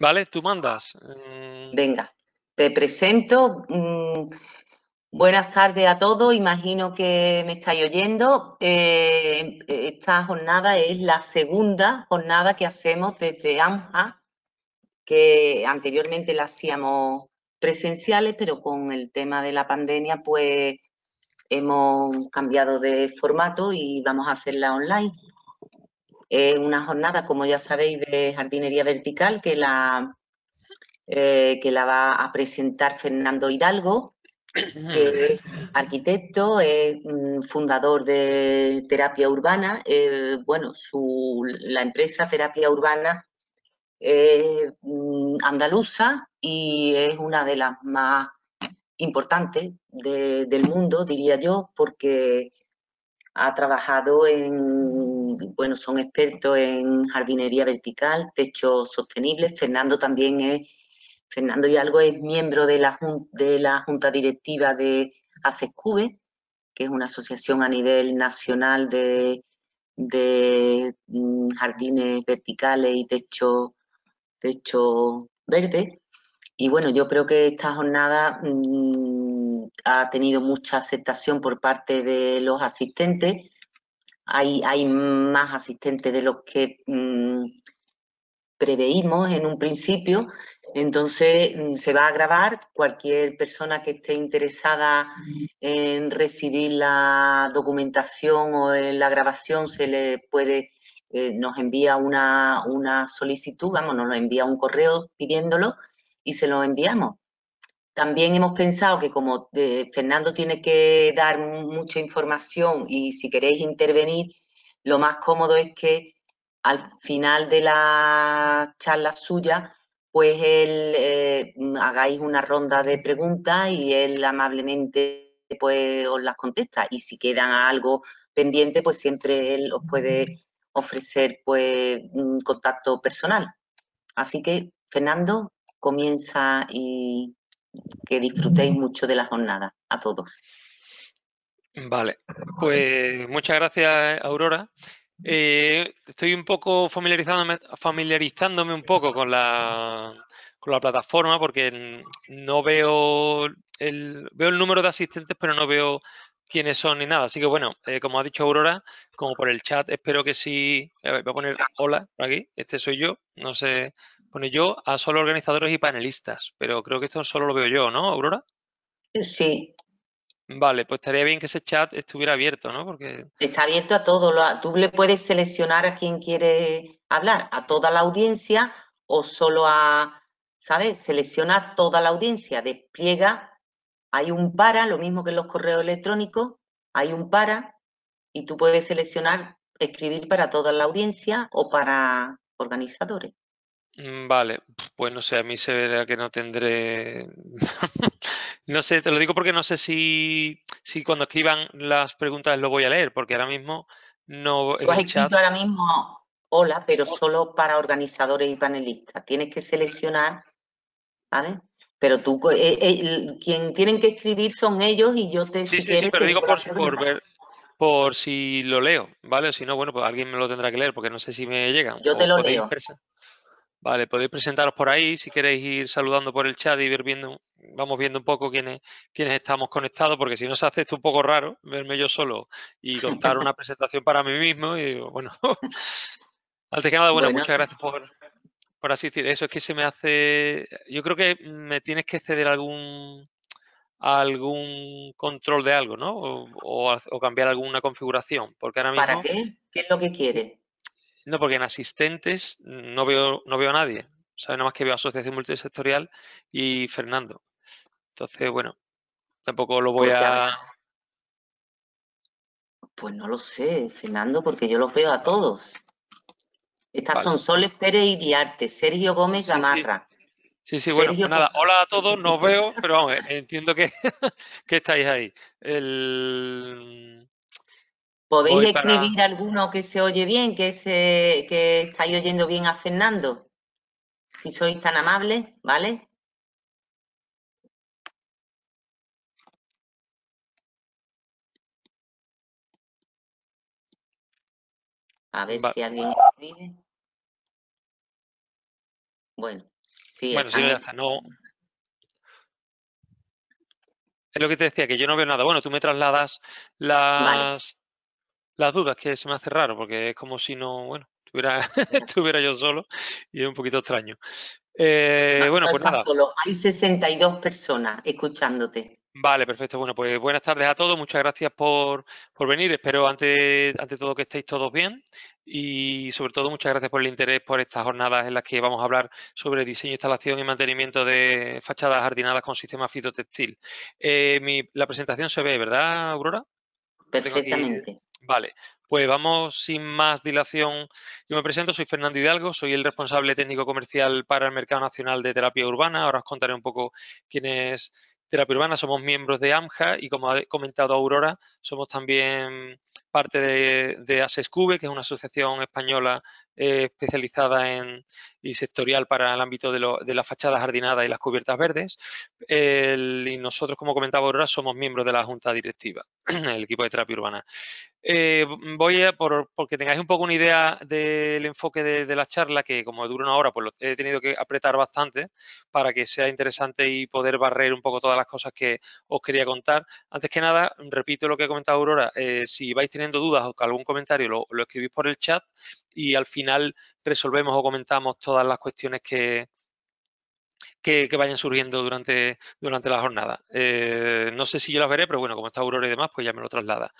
Vale, tú mandas. Eh. Venga, te presento. Mm, buenas tardes a todos, imagino que me estáis oyendo. Eh, esta jornada es la segunda jornada que hacemos desde AMJA, que anteriormente la hacíamos presenciales, pero con el tema de la pandemia, pues hemos cambiado de formato y vamos a hacerla online una jornada, como ya sabéis, de jardinería vertical que la, eh, que la va a presentar Fernando Hidalgo, que es arquitecto, mm, fundador de Terapia Urbana. Eh, bueno, su, la empresa Terapia Urbana mm, andaluza y es una de las más importantes del mundo, diría yo, porque ha trabajado en bueno, son expertos en jardinería vertical, techo sostenible. Fernando también es, Fernando Hidalgo es miembro de la, de la Junta Directiva de ASESCUBE, que es una asociación a nivel nacional de, mm, jardines verticales y techo, techo verde. Y bueno, yo creo que esta jornada mm, ha tenido mucha aceptación por parte de los asistentes hay, más asistentes de los que mm, preveímos en un principio, entonces mm, se va a grabar. Cualquier persona que esté interesada en recibir la documentación o en la grabación se le puede, eh, nos envía una, una solicitud, vamos, nos lo envía un correo pidiéndolo y se lo enviamos. También hemos pensado que como eh, Fernando tiene que dar mucha información y si queréis intervenir, lo más cómodo es que al final de la charla suya, pues él eh, mm, hagáis una ronda de preguntas y él amablemente pues os las contesta. Y si quedan algo pendiente, pues siempre él os puede ofrecer pues un contacto personal. Así que, Fernando, comienza y que disfrutéis mucho de la jornada, a todos. Vale, pues muchas gracias Aurora. Eh, estoy un poco familiarizándome, un poco con la, con la plataforma porque no veo el, veo el número de asistentes, pero no veo quiénes son ni nada. Así que bueno, eh, como ha dicho Aurora, como por el chat, espero que sí. A voy a poner hola por aquí. Este soy yo. No sé Pone yo a solo organizadores y panelistas, pero creo que esto solo lo veo yo, ¿no, Aurora? Sí. Vale, pues estaría bien que ese chat estuviera abierto, ¿no? Porque... Está abierto a todo. Tú le puedes seleccionar a quien quiere hablar, a toda la audiencia o solo a, ¿sabes? Selecciona toda la audiencia, despliega, hay un para, lo mismo que en los correos electrónicos, hay un para y tú puedes seleccionar escribir para toda la audiencia o para organizadores. Mm, vale, pues no sé, a mí se verá que no tendré. no sé, te lo digo porque no sé si, si cuando escriban las preguntas lo voy a leer, porque ahora mismo no. has escrito ahora mismo hola, pero solo para organizadores y panelistas. Tienes que seleccionar, ¿vale? Pero tú, eh, quien tienen que escribir son ellos y yo te. Sí, sí, sí, pero digo por, por ver por si lo leo, ¿vale? Si no, bueno, pues alguien me lo tendrá que leer porque no sé si me llega. Yo te lo leo. Vale, podéis presentaros por ahí si queréis ir saludando por el chat y ver viendo, vamos viendo un poco quiénes, quiénes estamos conectados, porque si no se hace esto un poco raro, verme yo solo y contar una presentación para mí mismo. Y bueno, antes bueno, muchas gracias por, asistir. Eso es que se me hace. Yo creo que me tienes que ceder algún algún control de algo, ¿no? O, o, o cambiar alguna configuración, porque ahora mismo. ¿Para qué? ¿Qué es lo que quiere? No, porque en asistentes no veo, no veo a nadie. ¿sabes? Nada más que veo Asociación Multisectorial y Fernando. Entonces, bueno, tampoco lo voy a... Pues no lo sé, Fernando, porque yo los veo a todos. Estas son Soles Pérez y Diarte, Sergio Gómez sí, sí, Sí, sí, bueno, nada, hola a todos, no veo, pero eh, entiendo que, que estáis ahí. El... ¿Podéis escribir alguno que se oye bien, que, se, que estáis oyendo bien a Fernando? Si sois tan amables, ¿vale? A ver si alguien escribe. Bueno, sí. Bueno, si No, es lo que te decía, que yo no veo nada. Bueno, tú me trasladas las, las dudas, que se me hace raro, porque es como si no, bueno, estuviera, yo solo y es un poquito extraño. Eh, bueno, pues nada. Solo. Hay 62 personas escuchándote. Vale, perfecto. Bueno, pues buenas tardes a todos. Muchas gracias por, venir. Espero ante, de todo que estéis todos bien y sobre todo muchas gracias por el interés por estas jornadas en las que vamos a hablar sobre diseño, instalación y mantenimiento de fachadas jardinadas con sistema fitotextil. Eh, la presentación se ve, ¿verdad, Aurora? Perfectamente. Vale, pues vamos sin más dilación. Yo me presento, soy Fernando Hidalgo, soy el responsable técnico comercial para el mercado nacional de terapia urbana. Ahora os contaré un poco quién es terapia urbana. Somos miembros de AMJA y como ha comentado Aurora, somos también parte de, de ASESCUBE, que es una asociación española eh, especializada en, y sectorial para el ámbito de, lo, de las fachadas jardinadas y las cubiertas verdes. y nosotros, como comentaba Aurora, somos miembros de la Junta Directiva, el equipo de terapia urbana. Eh, voy a, por, porque tengáis un poco una idea del enfoque de, la charla, que como dura una hora, pues lo he tenido que apretar bastante para que sea interesante y poder barrer un poco todas las cosas que os quería contar. Antes que nada, repito lo que ha comentado Aurora, eh, si vais teniendo dudas o algún comentario lo, lo escribís por el chat y al final resolvemos o comentamos todas las cuestiones que, que, vayan surgiendo durante, durante la jornada. Eh, no sé si yo las veré, pero bueno, como está Aurora y demás, pues ya me lo traslada.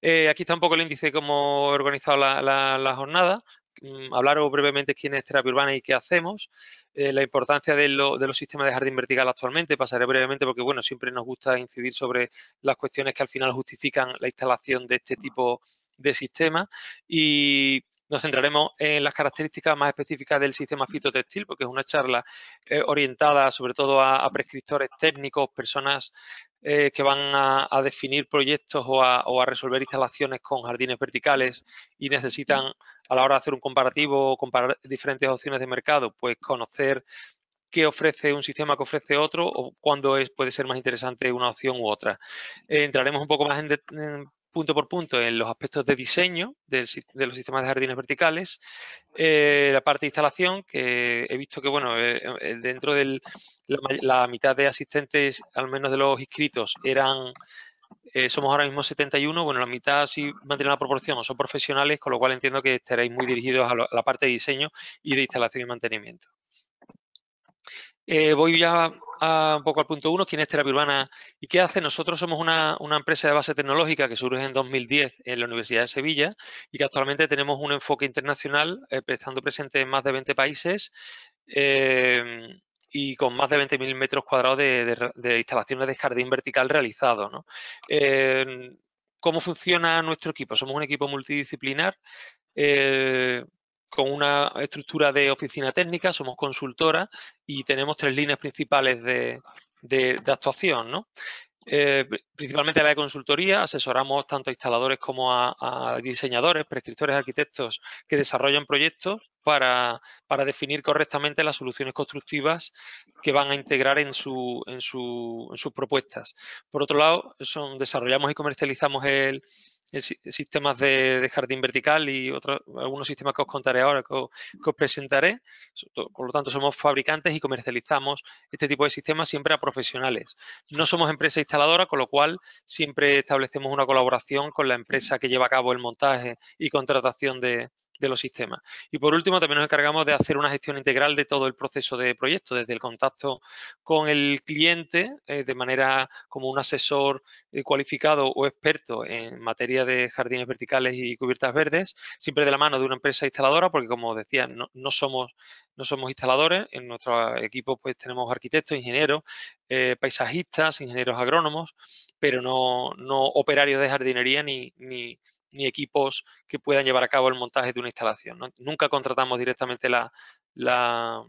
Eh, aquí está un poco el índice de cómo he organizado la, jornada. Mm, hablaros brevemente quién es terapia urbana y qué hacemos, eh, la importancia de, los sistemas de jardín vertical actualmente, pasaré brevemente porque bueno, siempre nos gusta incidir sobre las cuestiones que al final justifican la instalación de este tipo de sistema. y nos centraremos en las características más específicas del sistema fitotextil, porque es una charla eh, orientada sobre todo a, prescriptores técnicos, personas eh, que van a, definir proyectos o a, resolver instalaciones con jardines verticales y necesitan a la hora de hacer un comparativo o comparar diferentes opciones de mercado, pues conocer qué ofrece un sistema, que ofrece otro o cuándo es, puede ser más interesante una opción u otra. Eh, entraremos un poco más en, en punto por punto en los aspectos de diseño de los sistemas de jardines verticales, eh, la parte de instalación, que he visto que, bueno, eh, eh, dentro de la, mitad de asistentes, al menos de los inscritos, eran, somos ahora mismo 71, bueno, la mitad sí mantiene la proporción, son profesionales, con lo cual entiendo que estaréis muy dirigidos a la parte de diseño y de instalación y mantenimiento. Eh, voy ya un poco al punto uno, quién es Terapia Urbana y qué hace. Nosotros somos una, empresa de base tecnológica que surge en 2010 en la Universidad de Sevilla y que actualmente tenemos un enfoque internacional, eh, estando presente en más de 20 países em, y con más de 20.000 metros cuadrados de, instalaciones de jardín vertical realizado. Em, ¿Cómo funciona nuestro equipo? Somos un equipo multidisciplinar. Eh, con una estructura de oficina técnica, somos consultora y tenemos tres líneas principales de, actuación. ¿no? Eh, principalmente la de consultoría, asesoramos tanto a instaladores como a, a, diseñadores, prescriptores, arquitectos que desarrollan proyectos para, definir correctamente las soluciones constructivas que van a integrar en, en, sus propuestas. Por otro lado, desarrollamos y comercializamos el, sistemas de, jardín vertical y otros algunos sistemas que os contaré ahora, que que os presentaré. Por lo tanto, somos fabricantes y comercializamos este tipo de sistemas siempre a profesionales. No somos empresa instaladora, con lo cual siempre establecemos una colaboración con la empresa que lleva a cabo el montaje y contratación de, de los sistemas. Y por último, también nos encargamos de hacer una gestión integral de todo el proceso de proyecto, desde el contacto con el cliente, eh, de manera como un asesor eh, cualificado o experto en materia de jardines verticales y cubiertas verdes, siempre de la mano de una empresa instaladora, porque como decía, no, somos, no somos instaladores, en nuestro equipo pues tenemos arquitectos, ingenieros, eh, paisajistas, ingenieros agrónomos, pero no, no operarios de jardinería ni, ni ni equipos que puedan llevar a cabo el montaje de una instalación. Nunca contratamos directamente la,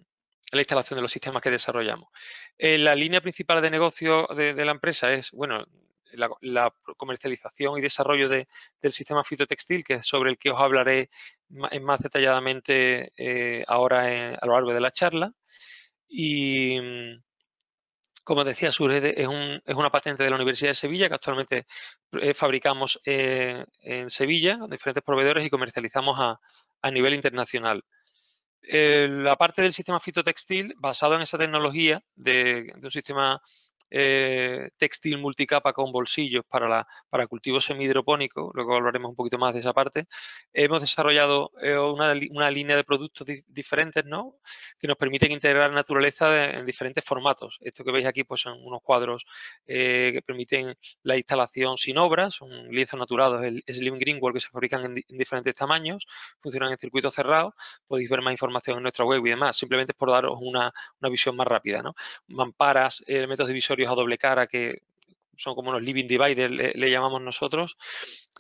instalación de los sistemas que desarrollamos. Eh, la línea principal de negocio de, la empresa es, bueno, la, comercialización y desarrollo del sistema fitotextil, que es sobre el que os hablaré más, detalladamente eh, ahora eh, a lo largo de la charla. Mm, como decía, es, una patente de la Universidad de Sevilla que actualmente eh, fabricamos eh, en Sevilla, con diferentes proveedores y comercializamos a, nivel internacional. Eh, la parte del sistema fitotextil, basado en esa tecnología de, de un sistema eh, textil multicapa con bolsillos para, la, para cultivo hidropónico luego hablaremos un poquito más de esa parte, hemos desarrollado eh, una, una, línea de productos diferentes ¿no? que nos permiten integrar naturaleza en diferentes formatos. Esto que veis aquí pues, son unos cuadros eh, que permiten la instalación sin obras, son lienzos naturados, el Slim Greenwall que se fabrican en, diferentes tamaños, funcionan en circuitos cerrados, podéis ver más información en nuestra web y demás, simplemente es por daros una, visión más rápida. ¿no? Mamparas, elementos de visión a doble cara que son como los living dividers, le, llamamos nosotros,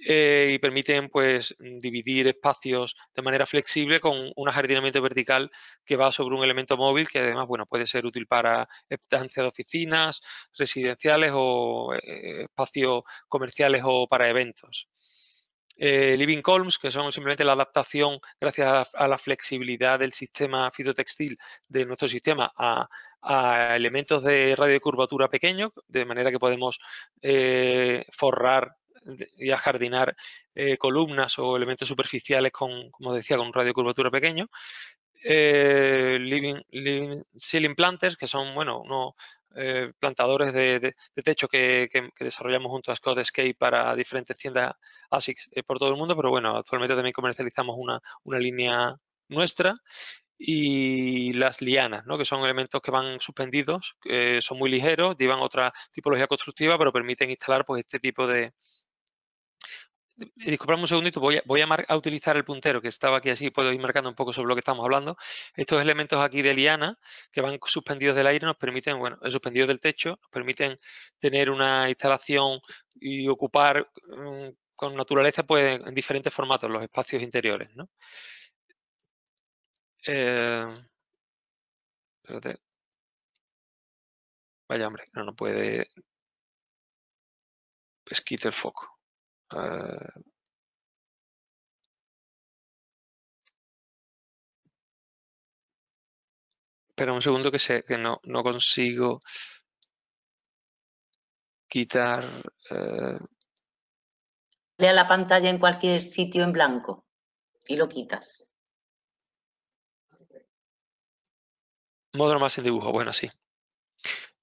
eh, y permiten pues dividir espacios de manera flexible con un ajardinamiento vertical que va sobre un elemento móvil que además bueno puede ser útil para estancias de oficinas, residenciales o eh, espacios comerciales o para eventos. Eh, living columns, que son simplemente la adaptación gracias a la flexibilidad del sistema fitotextil de nuestro sistema a, a elementos de radio de curvatura pequeño, de manera que podemos eh, forrar y ajardinar eh, columnas o elementos superficiales con, como decía, con radio de curvatura pequeño. Eh, living, ceiling planters, que son, bueno, unos plantadores de, techo que, desarrollamos junto a Scott Escape para diferentes tiendas ASICS por todo el mundo, pero bueno, actualmente también comercializamos una línea nuestra y las lianas, ¿no? que son elementos que van suspendidos, que eh, son muy ligeros, llevan otra tipología constructiva, pero permiten instalar pues, este tipo de... Disculpadme un segundito, voy, a, utilizar el puntero que estaba aquí así, puedo ir marcando un poco sobre lo que estamos hablando. Estos elementos aquí de liana que van suspendidos del aire nos permiten, bueno, eh, suspendidos del techo, nos permiten tener una instalación y ocupar mm, con naturaleza pues, en diferentes formatos los espacios interiores. ¿no? Eh, Vaya, hombre, no, no puede. Pues el foco. Eh. Espera un segundo que, sé, que no, consigo quitar... Lea eh. la pantalla en cualquier sitio en blanco y lo quitas. Modo más sin dibujo, bueno, sí.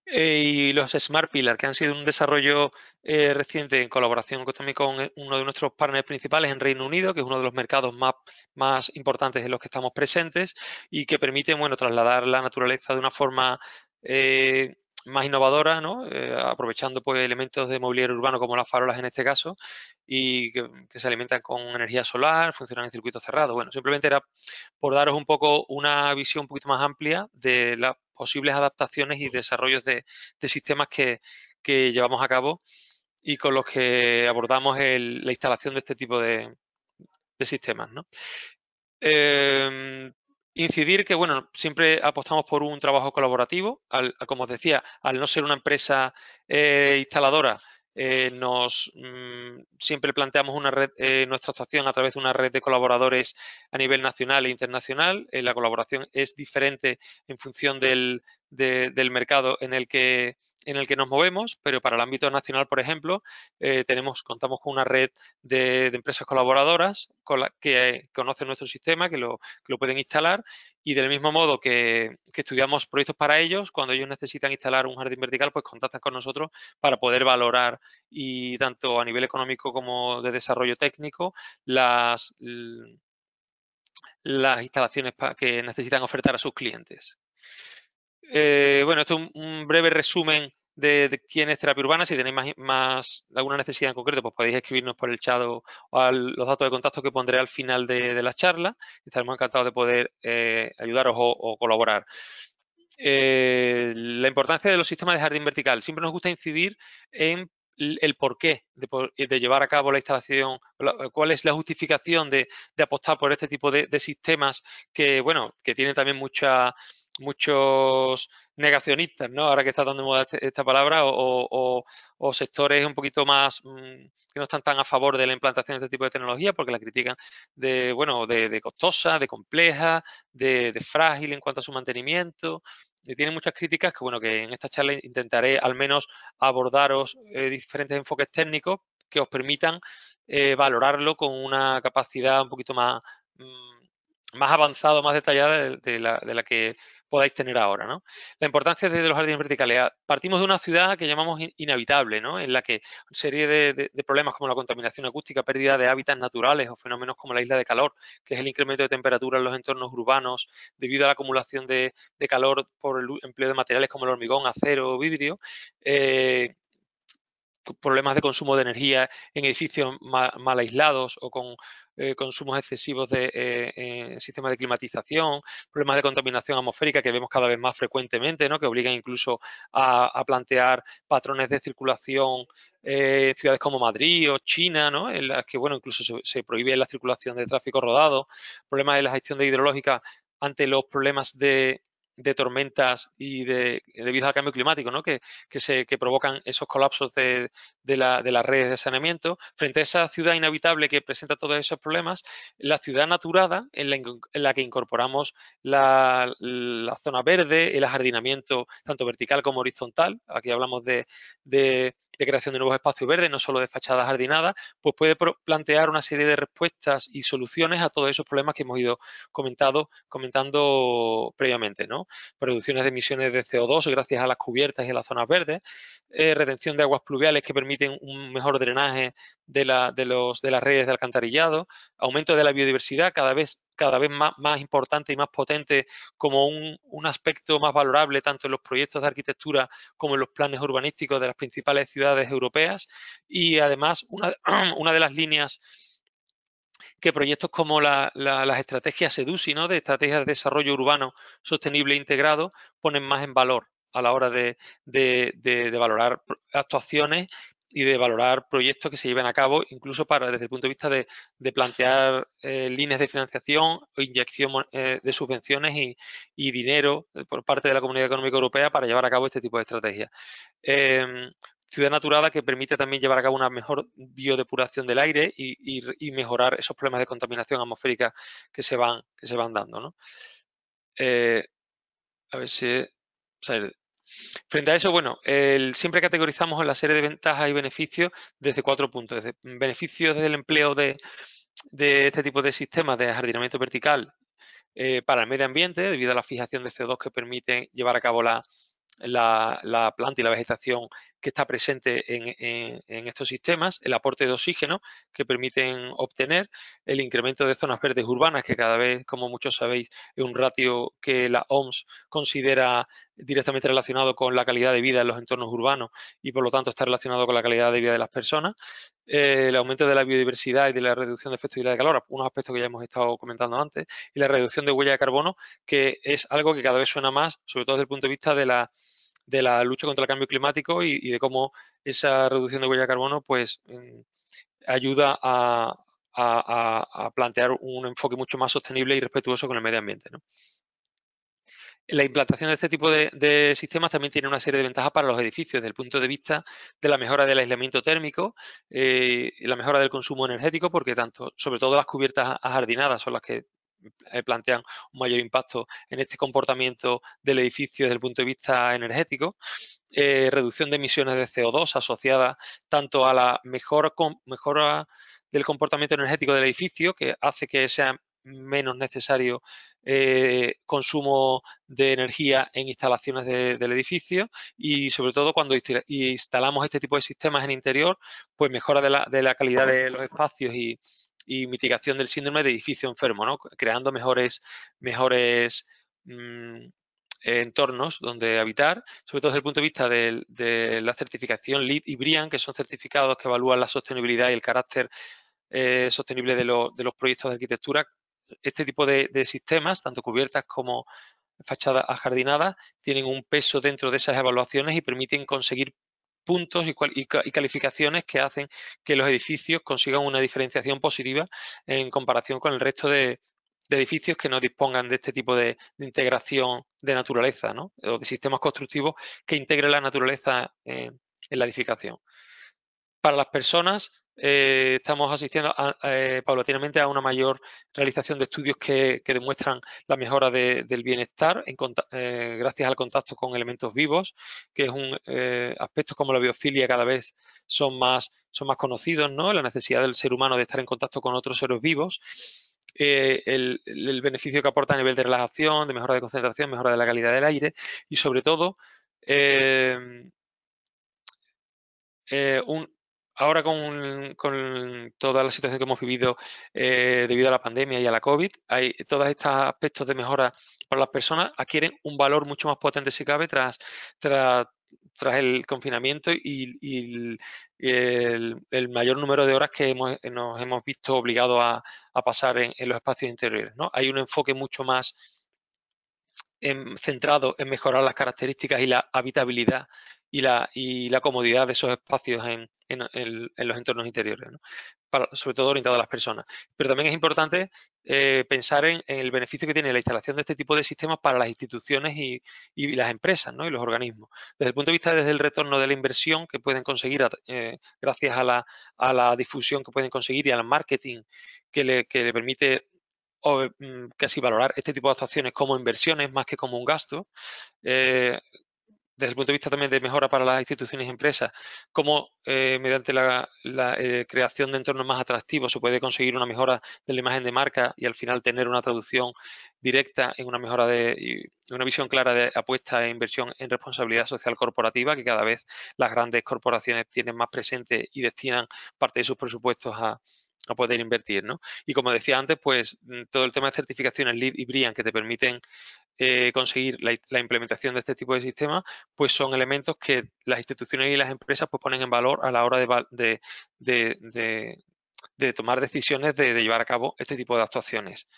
Eh, y los Smart Pillar, que han sido un desarrollo eh, reciente en colaboración también con eh, uno de nuestros partners principales en Reino Unido, que es uno de los mercados más, más importantes en los que estamos presentes y que permiten bueno, trasladar la naturaleza de una forma más innovadora, eh, aprovechando pues, elementos de mobiliario urbano como las farolas en este caso y que, se alimentan con energía solar, funcionan en circuitos cerrados. Bueno, simplemente era por daros un poco una visión un poquito más amplia de las posibles adaptaciones y desarrollos de, sistemas que, llevamos a cabo y con los que abordamos la instalación de este tipo de, sistemas. ¿no? Eh, incidir que, bueno, siempre apostamos por un trabajo colaborativo. Al, como os decía, al no ser una empresa eh, instaladora, eh, nos mm, siempre planteamos una eh, nuestra actuación a través de una red de colaboradores a nivel nacional e internacional. Eh, la colaboración es diferente en función del, del mercado en el, que, en el que nos movemos, pero para el ámbito nacional, por ejemplo, eh, tenemos, contamos con una red de, empresas colaboradoras con que conocen nuestro sistema, que lo, que lo pueden instalar y del mismo modo que, estudiamos proyectos para ellos, cuando ellos necesitan instalar un jardín vertical, pues contactan con nosotros para poder valorar y tanto a nivel económico como de desarrollo técnico las, las instalaciones que necesitan ofertar a sus clientes. Eh, bueno, esto es un breve resumen de, quién es terapia urbana. Si tenéis más, alguna necesidad en concreto, pues podéis escribirnos por el chat o, los datos de contacto que pondré al final de, la charla. Estaremos encantados de poder eh, ayudaros o, colaborar. Eh, la importancia de los sistemas de jardín vertical. Siempre nos gusta incidir en el porqué de, de, llevar a cabo la instalación, cuál es la justificación de, apostar por este tipo de, sistemas que, bueno, que tienen también muchos negacionistas, ¿no? Ahora que está dando moda este, esta palabra, o, sectores un poquito más mm, que no están tan a favor de la implantación de este tipo de tecnología porque la critican de, bueno, de, costosa, de compleja, de, frágil en cuanto a su mantenimiento, tiene muchas críticas que, bueno, que en esta charla intentaré al menos abordaros eh, diferentes enfoques técnicos que os permitan eh, valorarlo con una capacidad un poquito más, mm, más avanzada, más detallada de, la, que podáis tener ahora. ¿no? La importancia de los jardines verticales. Ah, partimos de una ciudad que llamamos inhabitable, ¿no? en la que serie de, problemas como la contaminación acústica, pérdida de hábitats naturales o fenómenos como la isla de calor, que es el incremento de temperatura en los entornos urbanos debido a la acumulación de, calor por el empleo de materiales como el hormigón, acero, o vidrio, eh, problemas de consumo de energía en edificios mal aislados o con eh, consumos excesivos de eh, sistemas de climatización, problemas de contaminación atmosférica que vemos cada vez más frecuentemente, ¿no? que obligan incluso a, plantear patrones de circulación eh, en ciudades como Madrid o China, ¿no? en las que bueno, incluso se, se prohíbe la circulación de tráfico rodado, problemas de la gestión de hidrológica ante los problemas de de tormentas y de, debido al cambio climático, que, se, provocan esos colapsos de, las redes de saneamiento. Frente a esa ciudad inhabitable que presenta todos esos problemas, la ciudad naturada, en la, que incorporamos la, la, zona verde, el ajardinamiento tanto vertical como horizontal, aquí hablamos de de creación de nuevos espacios verdes, no solo de fachadas jardinadas, pues puede plantear una serie de respuestas y soluciones a todos esos problemas que hemos ido comentado, comentando previamente, ¿no? Reducciones de emisiones de CO2 gracias a las cubiertas y a las zonas verdes, eh, retención de aguas pluviales que permiten un mejor drenaje de, de las redes de alcantarillado, aumento de la biodiversidad, cada vez cada vez más, importante y más potente como un, aspecto más valorable tanto en los proyectos de arquitectura como en los planes urbanísticos de las principales ciudades europeas y además una, de las líneas que proyectos como la, las estrategias SEDUSI, ¿no? de estrategias de desarrollo urbano sostenible e integrado, ponen más en valor a la hora de valorar actuaciones y de valorar proyectos que se lleven a cabo, incluso para desde el punto de vista de, plantear eh, líneas de financiación o inyección eh, de subvenciones y, dinero eh, por parte de la Comunidad Económica Europea para llevar a cabo este tipo de estrategias. Em, ciudad naturada que permite también llevar a cabo una mejor biodepuración del aire y, mejorar esos problemas de contaminación atmosférica que se van, que se van dando. a ver si... Frente a eso, bueno, siempre categorizamos en la serie de ventajas y beneficios desde cuatro puntos. Desde, beneficios del empleo de, este tipo de sistemas de jardinamiento vertical eh, para el medio ambiente, debido a la fijación de CO2 que permite llevar a cabo la, la planta y la vegetación que está presente en, estos sistemas, el aporte de oxígeno que permiten obtener, el incremento de zonas verdes urbanas, que cada vez, como muchos sabéis, es un ratio que la OMS considera directamente relacionado con la calidad de vida en los entornos urbanos y por lo tanto está relacionado con la calidad de vida de las personas, eh, el aumento de la biodiversidad y de la reducción de efectos de de calor, unos aspectos que ya hemos estado comentando antes, y la reducción de huella de carbono, que es algo que cada vez suena más, sobre todo desde el punto de vista de la de la lucha contra el cambio climático y, de cómo esa reducción de huella de carbono pues mm, ayuda a, plantear un enfoque mucho más sostenible y respetuoso con el medio ambiente. La implantación de este tipo de, sistemas también tiene una serie de ventajas para los edificios desde el punto de vista de la mejora del aislamiento térmico eh, y la mejora del consumo energético, porque tanto, sobre todo las cubiertas ajardinadas son las que eh, plantean un mayor impacto en este comportamiento del edificio desde el punto de vista energético, eh, reducción de emisiones de CO2 asociada tanto a la mejora del comportamiento energético del edificio, que hace que sea menos necesario eh, consumo de energía en instalaciones del edificio y sobre todo cuando instalamos este tipo de sistemas en interior, pues mejora de la calidad de los espacios y, y mitigación del síndrome de edificio enfermo, ¿no? creando mejores, mejores mm, entornos donde habitar, sobre todo desde el punto de vista de, la certificación LEED y BRIAN, que son certificados que evalúan la sostenibilidad y el carácter eh, sostenible de, los proyectos de arquitectura. Este tipo de, de sistemas, tanto cubiertas como fachadas ajardinadas, tienen un peso dentro de esas evaluaciones y permiten conseguir puntos y, calificaciones que hacen que los edificios consigan una diferenciación positiva en comparación con el resto de, edificios que no dispongan de este tipo de, integración de naturaleza ¿no? o de sistemas constructivos que integren la naturaleza en la edificación. Para las personas, eh, estamos asistiendo eh, paulatinamente a una mayor realización de estudios que, demuestran la mejora del bienestar eh, gracias al contacto con elementos vivos, que es un aspectos como la biofilia cada vez son más, son más conocidos, ¿no? la necesidad del ser humano de estar en contacto con otros seres vivos. El, beneficio que aporta a nivel de relajación, de mejora de concentración, mejora de la calidad del aire y sobre todo un, ahora con, toda la situación que hemos vivido eh, debido a la pandemia y a la COVID, hay todos estos aspectos de mejora para las personas adquieren un valor mucho más potente si cabe tras, el confinamiento y, el, mayor número de horas que nos hemos visto obligados a, pasar en, los espacios interiores. Hay un enfoque mucho más em, centrado en mejorar las características y la habitabilidad y la, comodidad de esos espacios en, los entornos interiores, sobre todo orientado a las personas. Pero también es importante eh, pensar en, el beneficio que tiene la instalación de este tipo de sistemas para las instituciones y, las empresas y los organismos. Desde el punto de vista desde el retorno de la inversión que pueden conseguir eh, gracias a la, difusión que pueden conseguir y al marketing que le, permite mm, casi valorar este tipo de actuaciones como inversiones más que como un gasto, eh, desde el punto de vista también de mejora para las instituciones y empresas, cómo eh, mediante la, eh, creación de entornos más atractivos se puede conseguir una mejora de la imagen de marca y al final tener una traducción directa en una mejora de una visión clara de apuesta e inversión en responsabilidad social corporativa, que cada vez las grandes corporaciones tienen más presente y destinan parte de sus presupuestos a, a poder invertir, ¿no? Y como decía antes, pues mm, todo el tema de certificaciones LEED y BRIAN que te permiten eh, conseguir la, implementación de este tipo de sistemas, pues son elementos que las instituciones y las empresas pues ponen en valor a la hora de, de tomar decisiones de, llevar a cabo este tipo de actuaciones.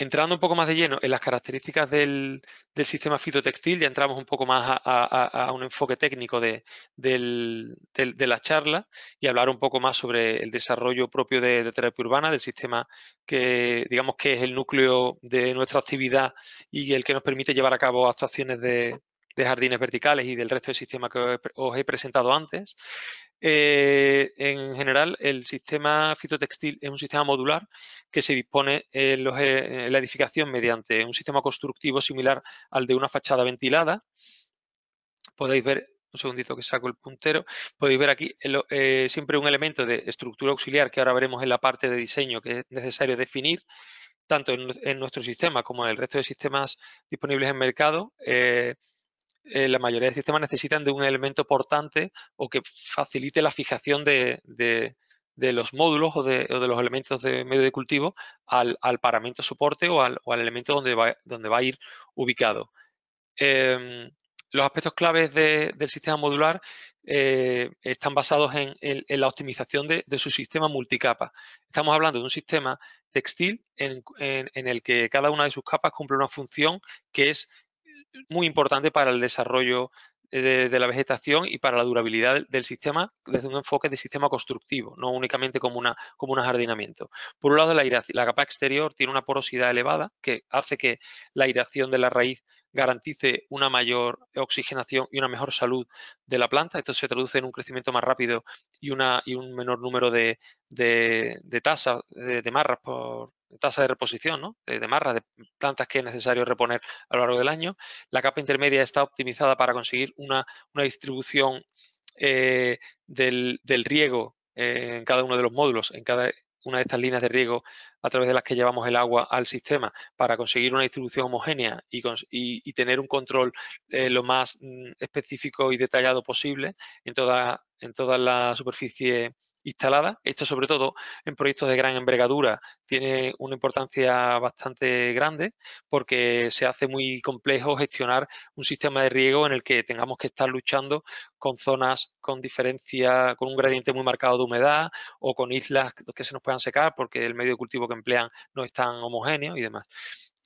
Entrando un poco más de lleno en las características del, sistema fitotextil, ya entramos un poco más a, un enfoque técnico de, la charla y hablar un poco más sobre el desarrollo propio de, de, terapia urbana, del sistema que digamos que es el núcleo de nuestra actividad y el que nos permite llevar a cabo actuaciones de, de jardines verticales y del resto del sistema que os he presentado antes. Eh, en general, el sistema fitotextil es un sistema modular que se dispone eh, en, la edificación mediante un sistema constructivo similar al de una fachada ventilada. Podéis ver un segundito que saco el puntero, podéis ver aquí eh, siempre un elemento de estructura auxiliar que ahora veremos en la parte de diseño que es necesario definir, tanto en, nuestro sistema como en el resto de sistemas disponibles en mercado. Eh, la mayoría de sistemas necesitan de un elemento portante o que facilite la fijación de, los módulos o de, los elementos de medio de cultivo al, paramento soporte o al, o al elemento donde va, donde va, a ir ubicado. Em, los aspectos claves del sistema modular eh, están basados en, la optimización de, su sistema multicapa. Estamos hablando de un sistema textil en, el que cada una de sus capas cumple una función que es muy importante para el desarrollo eh, de, la vegetación y para la durabilidad del, sistema desde un enfoque de sistema constructivo, no únicamente como, una, como un ajardinamiento. Por un lado, la, la capa exterior tiene una porosidad elevada que hace que la iración de la raíz garantice una mayor oxigenación y una mejor salud de la planta. Esto se traduce en un crecimiento más rápido y, una, y un menor número de, de, tasas de, de marras por, tasa de reposición ¿no? de, marras, marra, de plantas que es necesario reponer a lo largo del año. La capa intermedia está optimizada para conseguir una, distribución eh, del, riego eh, en cada uno de los módulos, en cada una de estas líneas de riego a través de las que llevamos el agua al sistema para conseguir una distribución homogénea y, tener un control eh, lo más mm, específico y detallado posible en toda, en toda la superficie instalada. Esto sobre todo en proyectos de gran envergadura tiene una importancia bastante grande porque se hace muy complejo gestionar un sistema de riego en el que tengamos que estar luchando con zonas con diferencia, con un gradiente muy marcado de humedad o con islas que se nos puedan secar porque el medio de cultivo que emplean no es tan homogéneo y demás.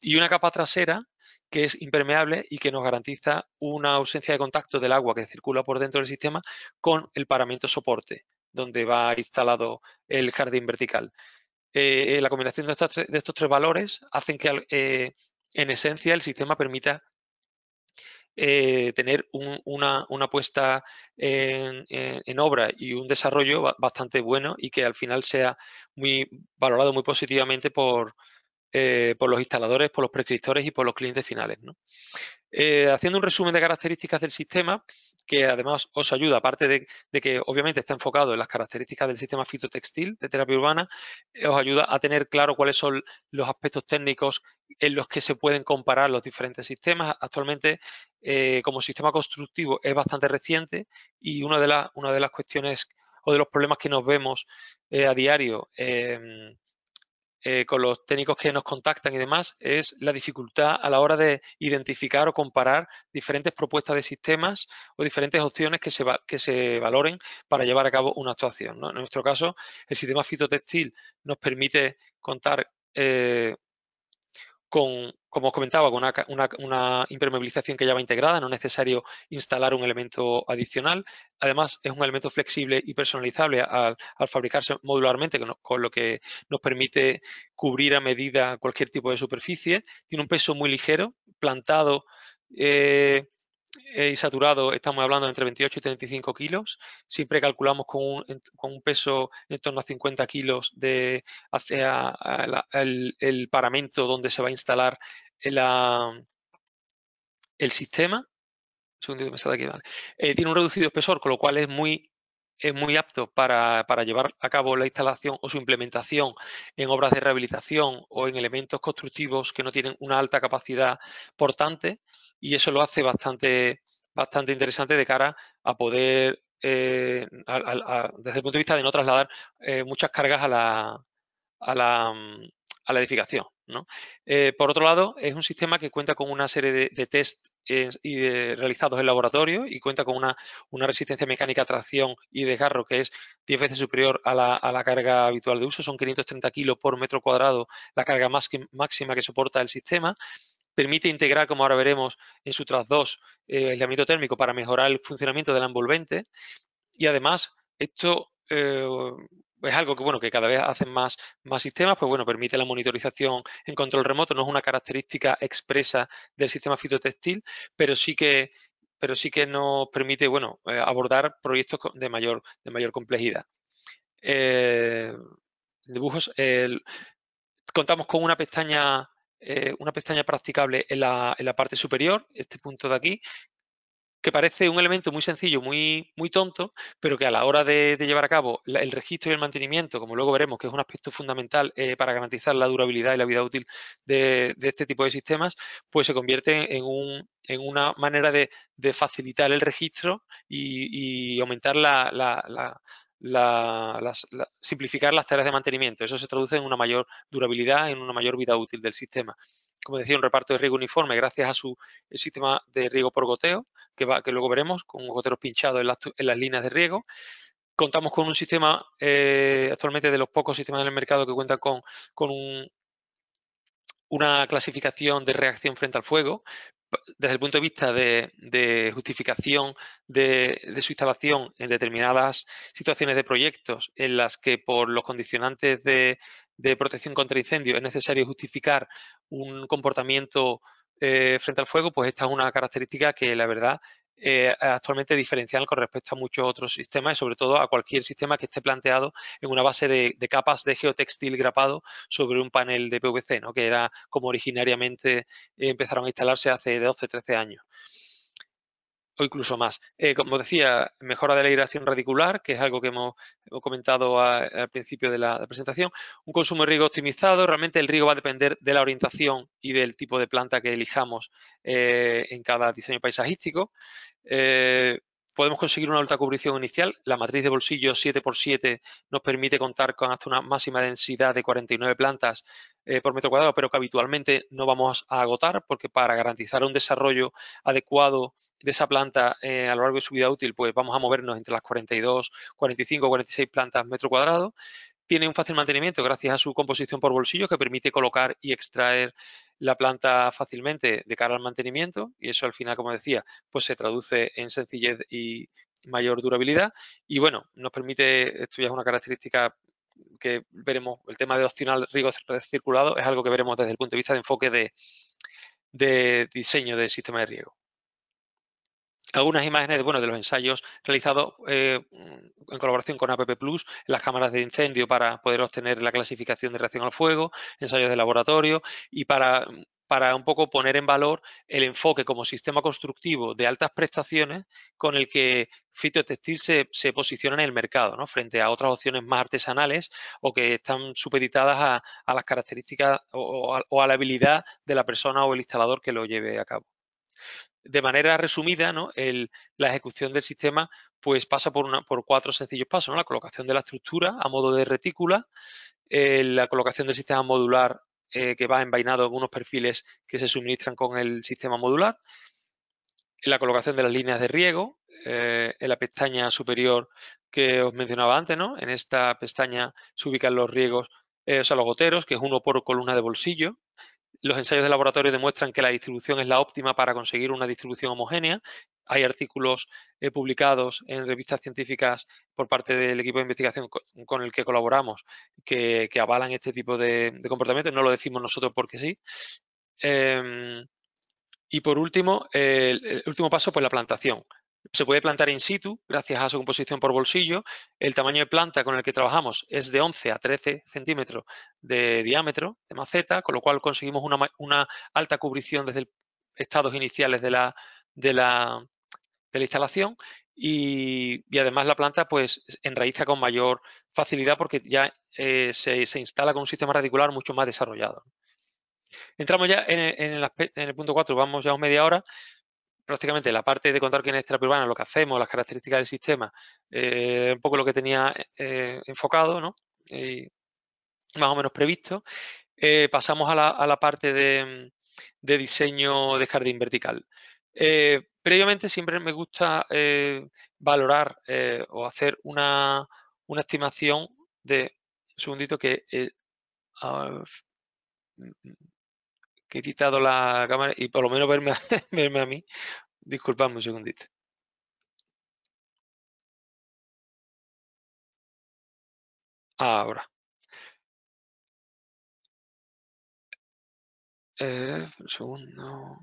Y una capa trasera que es impermeable y que nos garantiza una ausencia de contacto del agua que circula por dentro del sistema con el paramento soporte, donde va instalado el jardín vertical. Eh, eh, la combinación de estos, tres, valores hacen que, eh, en esencia, el sistema permita eh, tener una, una, puesta en, en, obra y un desarrollo bastante bueno y que al final sea muy valorado muy positivamente por, eh, por los instaladores, por los prescriptores y por los clientes finales. Eh, haciendo un resumen de características del sistema, que además os ayuda, aparte de, que obviamente está enfocado en las características del sistema fitotextil de terapia urbana, eh, os ayuda a tener claro cuáles son los aspectos técnicos en los que se pueden comparar los diferentes sistemas. Actualmente, como sistema constructivo, es bastante reciente y una de, las cuestiones o de los problemas que nos vemos a diario eh, con los técnicos que nos contactan y demás, es la dificultad a la hora de identificar o comparar diferentes propuestas de sistemas o diferentes opciones que se, que se valoren para llevar a cabo una actuación. En nuestro caso, el sistema fitotextil nos permite contar eh, como os comentaba, con una, impermeabilización que ya va integrada, no es necesario instalar un elemento adicional. Además, es un elemento flexible y personalizable al, fabricarse modularmente, con, lo que nos permite cubrir a medida cualquier tipo de superficie. Tiene un peso muy ligero, plantado eh, eh, y saturado estamos hablando entre 28 y 35 kilos. Siempre calculamos con un, con un peso en torno a 50 kilos de, hacia el, paramento donde se va a instalar el sistema. Segundo, me aquí, vale. Eh, tiene un reducido espesor, con lo cual es muy es muy apto para, para, llevar a cabo la instalación o su implementación en obras de rehabilitación o en elementos constructivos que no tienen una alta capacidad portante y eso lo hace bastante, bastante interesante de cara a poder, eh, desde el punto de vista de no trasladar eh, muchas cargas a la, a la, mm, edificación. Eh, por otro lado, es un sistema que cuenta con una serie de, de test y realizados en laboratorio y cuenta con una, resistencia mecánica a tracción y desgarro que es 10 veces superior a la, carga habitual de uso, son 530 kilos por metro cuadrado la carga más máxima que soporta el sistema permite integrar, como ahora veremos, en su tras 2 el eh, aislamiento térmico para mejorar el funcionamiento del envolvente y además esto eh, es algo que bueno que cada vez hacen más, más sistemas, pues bueno, permite la monitorización en control remoto, no es una característica expresa del sistema fitotextil, pero sí que pero sí que nos permite bueno, eh, abordar proyectos de mayor, de mayor complejidad. dibujos, contamos con una pestaña eh, una pestaña practicable en la, parte superior, este punto de aquí, que parece un elemento muy sencillo, muy, muy tonto, pero que a la hora de, llevar a cabo el registro y el mantenimiento, como luego veremos que es un aspecto fundamental eh, para garantizar la durabilidad y la vida útil de, este tipo de sistemas, pues se convierte en, una manera de, facilitar el registro y, aumentar la simplificar las tareas de mantenimiento. Eso se traduce en una mayor durabilidad, en una mayor vida útil del sistema. Como decía, un reparto de riego uniforme gracias a su sistema de riego por goteo, que, va, que luego veremos con goteros pinchados en las, en las líneas de riego. Contamos con un sistema, eh, actualmente de los pocos sistemas en el mercado que cuenta con, con una clasificación de reacción frente al fuego, desde el punto de vista de, justificación de, su instalación en determinadas situaciones de proyectos en las que por los condicionantes de, protección contra incendios es necesario justificar un comportamiento eh, frente al fuego, pues esta es una característica que la verdad eh, actualmente diferencial con respecto a muchos otros sistemas y sobre todo a cualquier sistema que esté planteado en una base de, capas de geotextil grapado sobre un panel de PVC, que era como originariamente empezaron a instalarse hace 12, 13 años o incluso más. Eh, como decía, mejora de la irrigación radicular, que es algo que hemos, comentado al principio de la, presentación. Un consumo de riego optimizado. Realmente el riego va a depender de la orientación y del tipo de planta que elijamos eh, en cada diseño paisajístico. Eh, Podemos conseguir una alta cubrición inicial. La matriz de bolsillo 7x7 nos permite contar con hasta una máxima densidad de 49 plantas eh, por metro cuadrado, pero que habitualmente no vamos a agotar porque para garantizar un desarrollo adecuado de esa planta eh, a lo largo de su vida útil, pues vamos a movernos entre las 42, 45, 46 plantas metro cuadrado. Tiene un fácil mantenimiento gracias a su composición por bolsillo que permite colocar y extraer la planta fácilmente de cara al mantenimiento y eso al final, como decía, pues se traduce en sencillez y mayor durabilidad y bueno, nos permite, esto ya es una característica que veremos, el tema de opcional riego recirculado es algo que veremos desde el punto de vista de enfoque de, de diseño del sistema de riego algunas imágenes de, bueno, de los ensayos realizados eh, mm, en colaboración con APP Plus, las cámaras de incendio para poder obtener la clasificación de reacción al fuego, ensayos de laboratorio y para, mm, para un poco poner en valor el enfoque como sistema constructivo de altas prestaciones con el que Fitotextil se, se posiciona en el mercado frente a otras opciones más artesanales o que están supeditadas a, las características o, o a la habilidad de la persona o el instalador que lo lleve a cabo de manera resumida, ¿no? El, la ejecución del sistema pues pasa por, una, por cuatro sencillos pasos, ¿no? la colocación de la estructura a modo de retícula, eh, la colocación del sistema modular eh, que va envainado en unos perfiles que se suministran con el sistema modular, la colocación de las líneas de riego eh, en la pestaña superior que os mencionaba antes, ¿no? En esta pestaña se ubican los riegos, o sea, los goteros, que es uno por columna de bolsillo, los ensayos de laboratorio demuestran que la distribución es la óptima para conseguir una distribución homogénea. Hay artículos eh, publicados en revistas científicas por parte del equipo de investigación con, el que colaboramos que, avalan este tipo de, comportamientos. comportamiento. No lo decimos nosotros porque sí. Em, y por último, el último paso, pues la plantación se puede plantar in situ gracias a su composición por bolsillo. El tamaño de planta con el que trabajamos es de 11 a 13 centímetros de diámetro de maceta, con lo cual conseguimos una, alta cubrición desde el, estados iniciales de la, de de la instalación y, además la planta pues enraiza con mayor facilidad porque ya eh, se, instala con un sistema radicular mucho más desarrollado. Entramos ya en el, en el punto 4, vamos ya a media hora prácticamente la parte de contar quién es terapia urbana, lo que hacemos, las características del sistema, eh, un poco lo que tenía eh, enfocado, ¿no? Eh, más o menos previsto. pasamos a la, a la parte de, diseño de jardín vertical. previamente siempre me gusta valorar o hacer una, estimación de, un segundito que he quitado la cámara y por lo menos verme a, a mí. Disculpadme un segundito. Ahora. Eh, un segundo.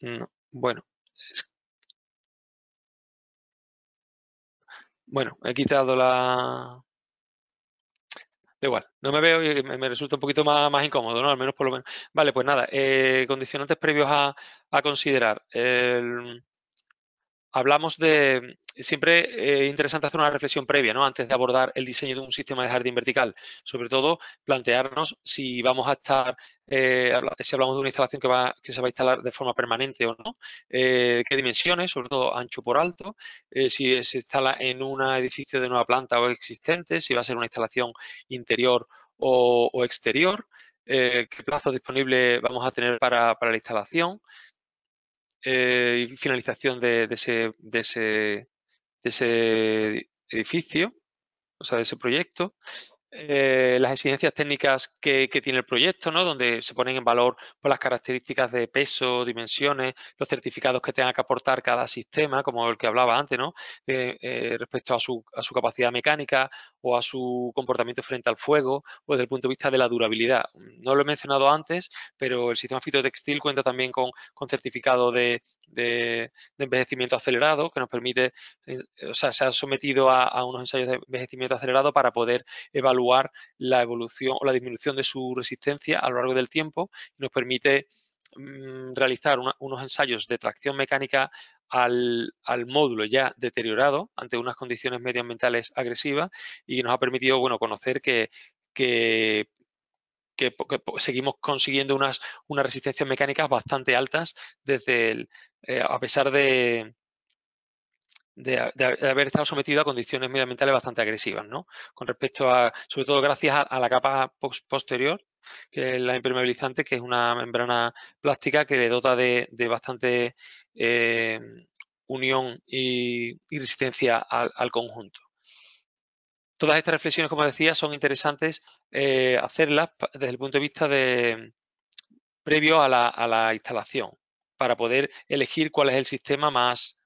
No, bueno. Bueno, he quitado la, igual, no me veo y me, resulta un poquito más, más, incómodo, ¿no? Al menos por lo menos. Vale, pues nada, eh, condicionantes previos a, a considerar hablamos de, siempre es eh, interesante hacer una reflexión previa, ¿no? Antes de abordar el diseño de un sistema de jardín vertical, sobre todo plantearnos si vamos a estar, eh, si hablamos de una instalación que, se va a instalar de forma permanente o no, eh, qué dimensiones, sobre todo ancho por alto, si se instala en un edificio de nueva planta o existente, si va a ser una instalación interior o, exterior, qué plazo disponible vamos a tener para la instalación, eh, y finalización de, de, ese, de, ese, de ese edificio, o sea, de ese proyecto. Eh, las exigencias técnicas que, tiene el proyecto, ¿no? donde se ponen en valor pues, las características de peso, dimensiones, los certificados que tenga que aportar cada sistema, como el que hablaba antes, ¿no? Eh, respecto a su, capacidad mecánica o a su comportamiento frente al fuego o desde el punto de vista de la durabilidad. No lo he mencionado antes, pero el sistema fitotextil cuenta también con, certificado de, envejecimiento acelerado que nos permite, eh, o sea, se ha sometido a unos ensayos de envejecimiento acelerado para poder evaluar la evolución o la disminución de su resistencia a lo largo del tiempo nos permite mm, realizar unos ensayos de tracción mecánica al, módulo ya deteriorado ante unas condiciones medioambientales agresivas y nos ha permitido bueno, conocer que, seguimos consiguiendo unas, resistencias mecánicas bastante altas desde el, eh, a pesar de, de, haber estado sometido a condiciones medioambientales bastante agresivas, ¿no? Con respecto a, sobre todo gracias a, la capa posterior, que es la impermeabilizante, que es una membrana plástica que le dota de, bastante eh, unión y, resistencia al, conjunto. Todas estas reflexiones, como decía, son interesantes eh, hacerlas desde el punto de vista de previo a la instalación, para poder elegir cuál es el sistema más,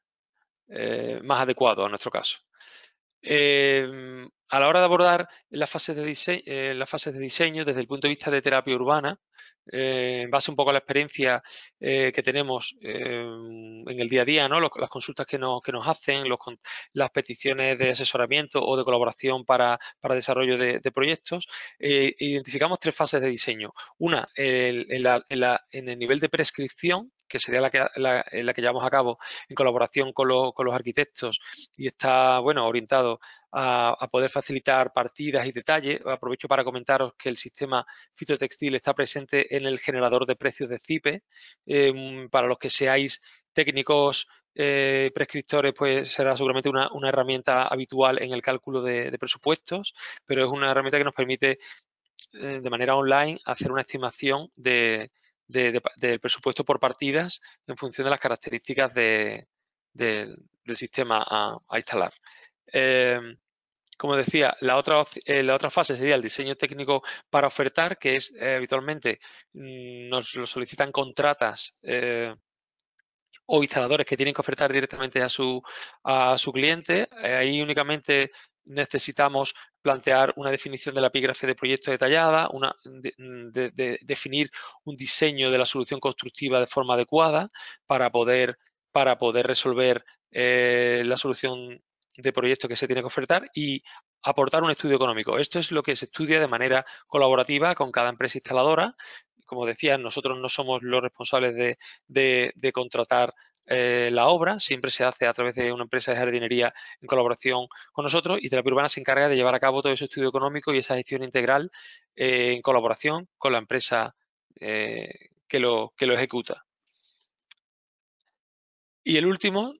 eh, más adecuado a nuestro caso. Em, a la hora de abordar las fases de, diseño, eh, de diseño desde el punto de vista de terapia urbana, eh, en base un poco a la experiencia que tenemos em, en el día a día, ¿no? las consultas que nos, hacen, las peticiones de asesoramiento o de colaboración para, desarrollo de, proyectos, identificamos tres fases de diseño. Una, en el nivel de prescripción, que sería la que, llevamos a cabo en colaboración con, los arquitectos y está, bueno, orientado a, poder facilitar partidas y detalles. Aprovecho para comentaros que el sistema fitotextil está presente en el generador de precios de CIPE. Em, para los que seáis técnicos eh, prescriptores pues será seguramente una, herramienta habitual en el cálculo de, presupuestos, pero es una herramienta que nos permite eh, de manera online hacer una estimación de, de, del presupuesto por partidas en función de las características del sistema a, instalar. Em, como decía, la otra, eh, la otra fase sería el diseño técnico para ofertar, que es eh, habitualmente mm, nos lo solicitan contratas eh, o instaladores que tienen que ofertar directamente a su, a su cliente. ahí únicamente necesitamos plantear una definición de la epígrafe de proyecto detallada, una, definir un diseño de la solución constructiva de forma adecuada para poder, para poder resolver eh, la solución de proyecto que se tiene que ofertar y aportar un estudio económico. Esto es lo que se estudia de manera colaborativa con cada empresa instaladora. Como decía, nosotros no somos los responsables de contratar eh, la obra, siempre se hace a través de una empresa de jardinería en colaboración con nosotros y Terapia Urbana se encarga de llevar a cabo todo ese estudio económico y esa gestión integral eh, en colaboración con la empresa eh, que, lo, que lo ejecuta. Y el último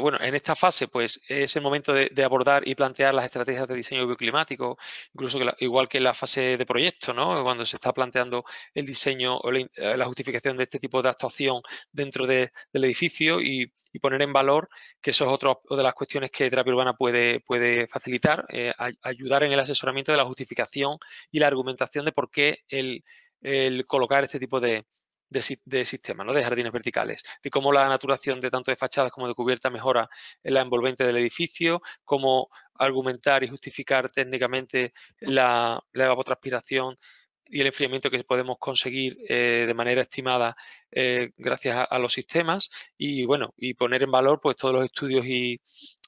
bueno, en esta fase pues es el momento de, abordar y plantear las estrategias de diseño bioclimático, incluso que igual que en la fase de proyecto, ¿no? cuando se está planteando el diseño o la, eh, justificación de este tipo de actuación dentro del edificio y, poner en valor que eso es otra de las cuestiones que terapia urbana puede, puede facilitar, eh, ayudar en el asesoramiento de la justificación y la argumentación de por qué el colocar este tipo de, de, de sistemas, ¿no? de jardines verticales, de cómo la naturación de tanto de fachadas como de cubierta mejora la envolvente del edificio, cómo argumentar y justificar técnicamente la, evapotranspiración y el enfriamiento que podemos conseguir eh, de manera estimada eh, gracias a, a, los sistemas y bueno y poner en valor pues todos los estudios y,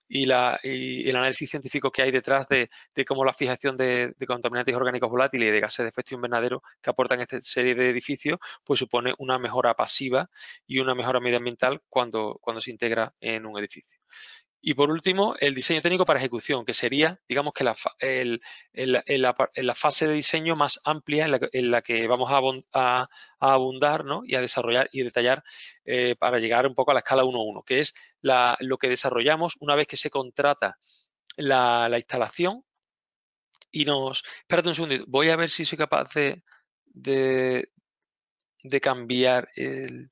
y, el análisis científico que hay detrás de, cómo la fijación de, de, contaminantes orgánicos volátiles y de gases de efecto invernadero que aportan esta serie de edificios, pues supone una mejora pasiva y una mejora medioambiental cuando, cuando se integra en un edificio. Y por último, el diseño técnico para ejecución, que sería, digamos que la, fase de diseño más amplia en la, que vamos a, abundar ¿no? y a desarrollar y detallar eh, para llegar un poco a la escala 1-1, que es lo que desarrollamos una vez que se contrata la, instalación y nos... Espérate un segundo, voy a ver si soy capaz de, de cambiar el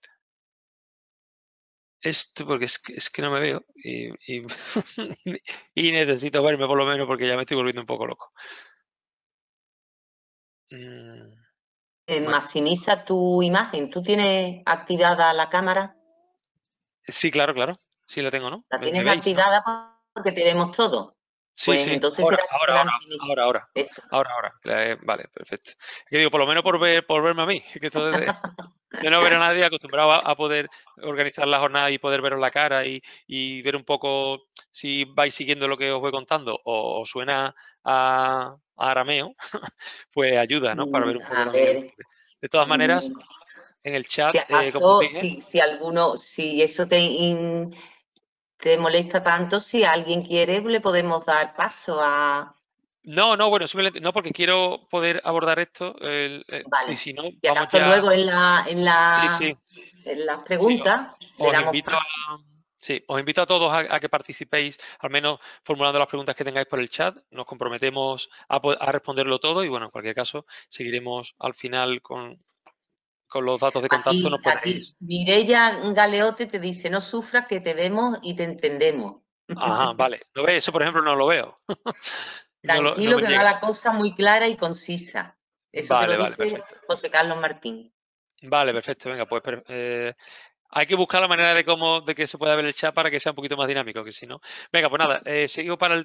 esto porque es que, no me veo y, necesito verme por lo menos porque ya me estoy volviendo un poco loco. Mm, eh, maximiza tu imagen. ¿Tú tienes activada la cámara? Sí, claro, claro. Sí la tengo, ¿no? La tienes activada porque te vemos todo. Sí, pues sí. ahora, ahora, ahora, ahora, ahora, eh, Vale, perfecto. Que digo, por lo menos por ver, por verme a mí. Yo no ver a nadie acostumbrado a, poder organizar la jornada y poder veros la cara y, ver un poco si vais siguiendo lo que os voy contando o, suena a, arameo, pues ayuda, ¿no? Para ver un poco. De todas maneras, mm. en el chat. Eh, ¿eh? Si, si, alguno, si eso te, te molesta tanto, si alguien quiere, le podemos dar paso a no, no, bueno, simplemente no, porque quiero poder abordar esto. Eh, y si no, luego en, la, en, las preguntas. Sí, os, invito a, todos a, que participéis, al menos formulando las preguntas que tengáis por el chat. Nos comprometemos a, responderlo todo y, bueno, en cualquier caso, seguiremos al final con, los datos de contacto. Aquí, Mireya Galeote te dice: No sufras que te vemos y te entendemos. Ajá, vale. ¿Lo ves? Eso, por ejemplo, no lo veo. Tranquilo, que va la cosa muy clara y concisa. Eso te lo dice José Carlos Martín. Vale, perfecto. Venga, pues eh, hay que buscar la manera de cómo de que se pueda ver el chat para que sea un poquito más dinámico, que si no. Venga, pues nada, eh, para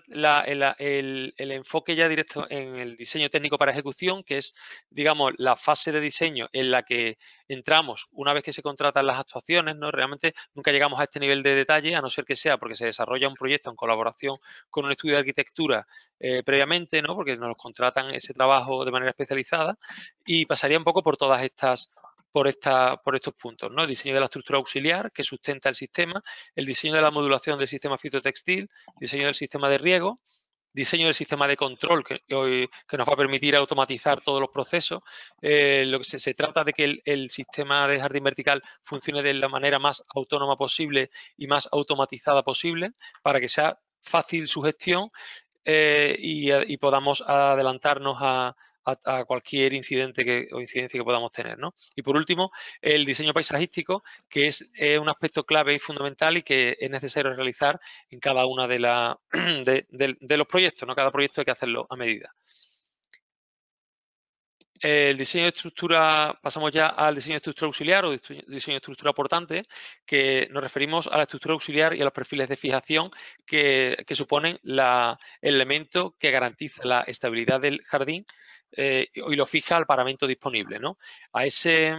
el, enfoque ya directo en el diseño técnico para ejecución, que es, digamos, la fase de diseño en la que entramos una vez que se contratan las actuaciones, ¿no? Realmente nunca llegamos a este nivel de detalle, a no ser que sea porque se desarrolla un proyecto en colaboración con un estudio de arquitectura eh, previamente, ¿no? Porque nos contratan ese trabajo de manera especializada y pasaría un poco por todas estas por, esta, por estos puntos. ¿no? El diseño de la estructura auxiliar que sustenta el sistema, el diseño de la modulación del sistema fitotextil, diseño del sistema de riego, diseño del sistema de control que, hoy, que nos va a permitir automatizar todos los procesos. Eh, lo que se, trata de que el, sistema de jardín vertical funcione de la manera más autónoma posible y más automatizada posible para que sea fácil su gestión eh, y podamos adelantarnos a, a, cualquier incidente que, o incidencia que podamos tener. ¿no? Y por último, el diseño paisajístico, que es, un aspecto clave y fundamental y que es necesario realizar en cada uno de, de, los proyectos. ¿no? Cada proyecto hay que hacerlo a medida. El diseño de estructura, pasamos ya al diseño de estructura auxiliar o diseño de estructura portante, que nos referimos a la estructura auxiliar y a los perfiles de fijación que, suponen la, el elemento que garantiza la estabilidad del jardín eh, y lo fija al paramento disponible, ¿no? A ese,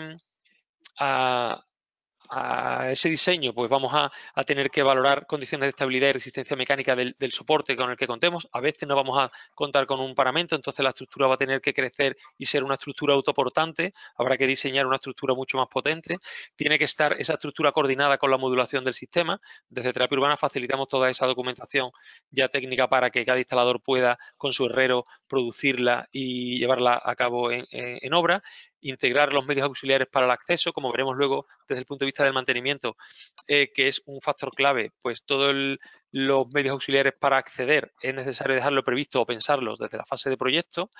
a, a ese diseño, pues vamos a, tener que valorar condiciones de estabilidad y resistencia mecánica del, soporte con el que contemos. A veces no vamos a contar con un paramento, entonces la estructura va a tener que crecer y ser una estructura autoportante. Habrá que diseñar una estructura mucho más potente. Tiene que estar esa estructura coordinada con la modulación del sistema. Desde terapia urbana facilitamos toda esa documentación ya técnica para que cada instalador pueda con su herrero producirla y llevarla a cabo en obra integrar los medios auxiliares para el acceso, como veremos luego desde el punto de vista del mantenimiento, eh, que es un factor clave, pues todos los medios auxiliares para acceder es necesario dejarlo previsto o pensarlo desde la fase de proyecto.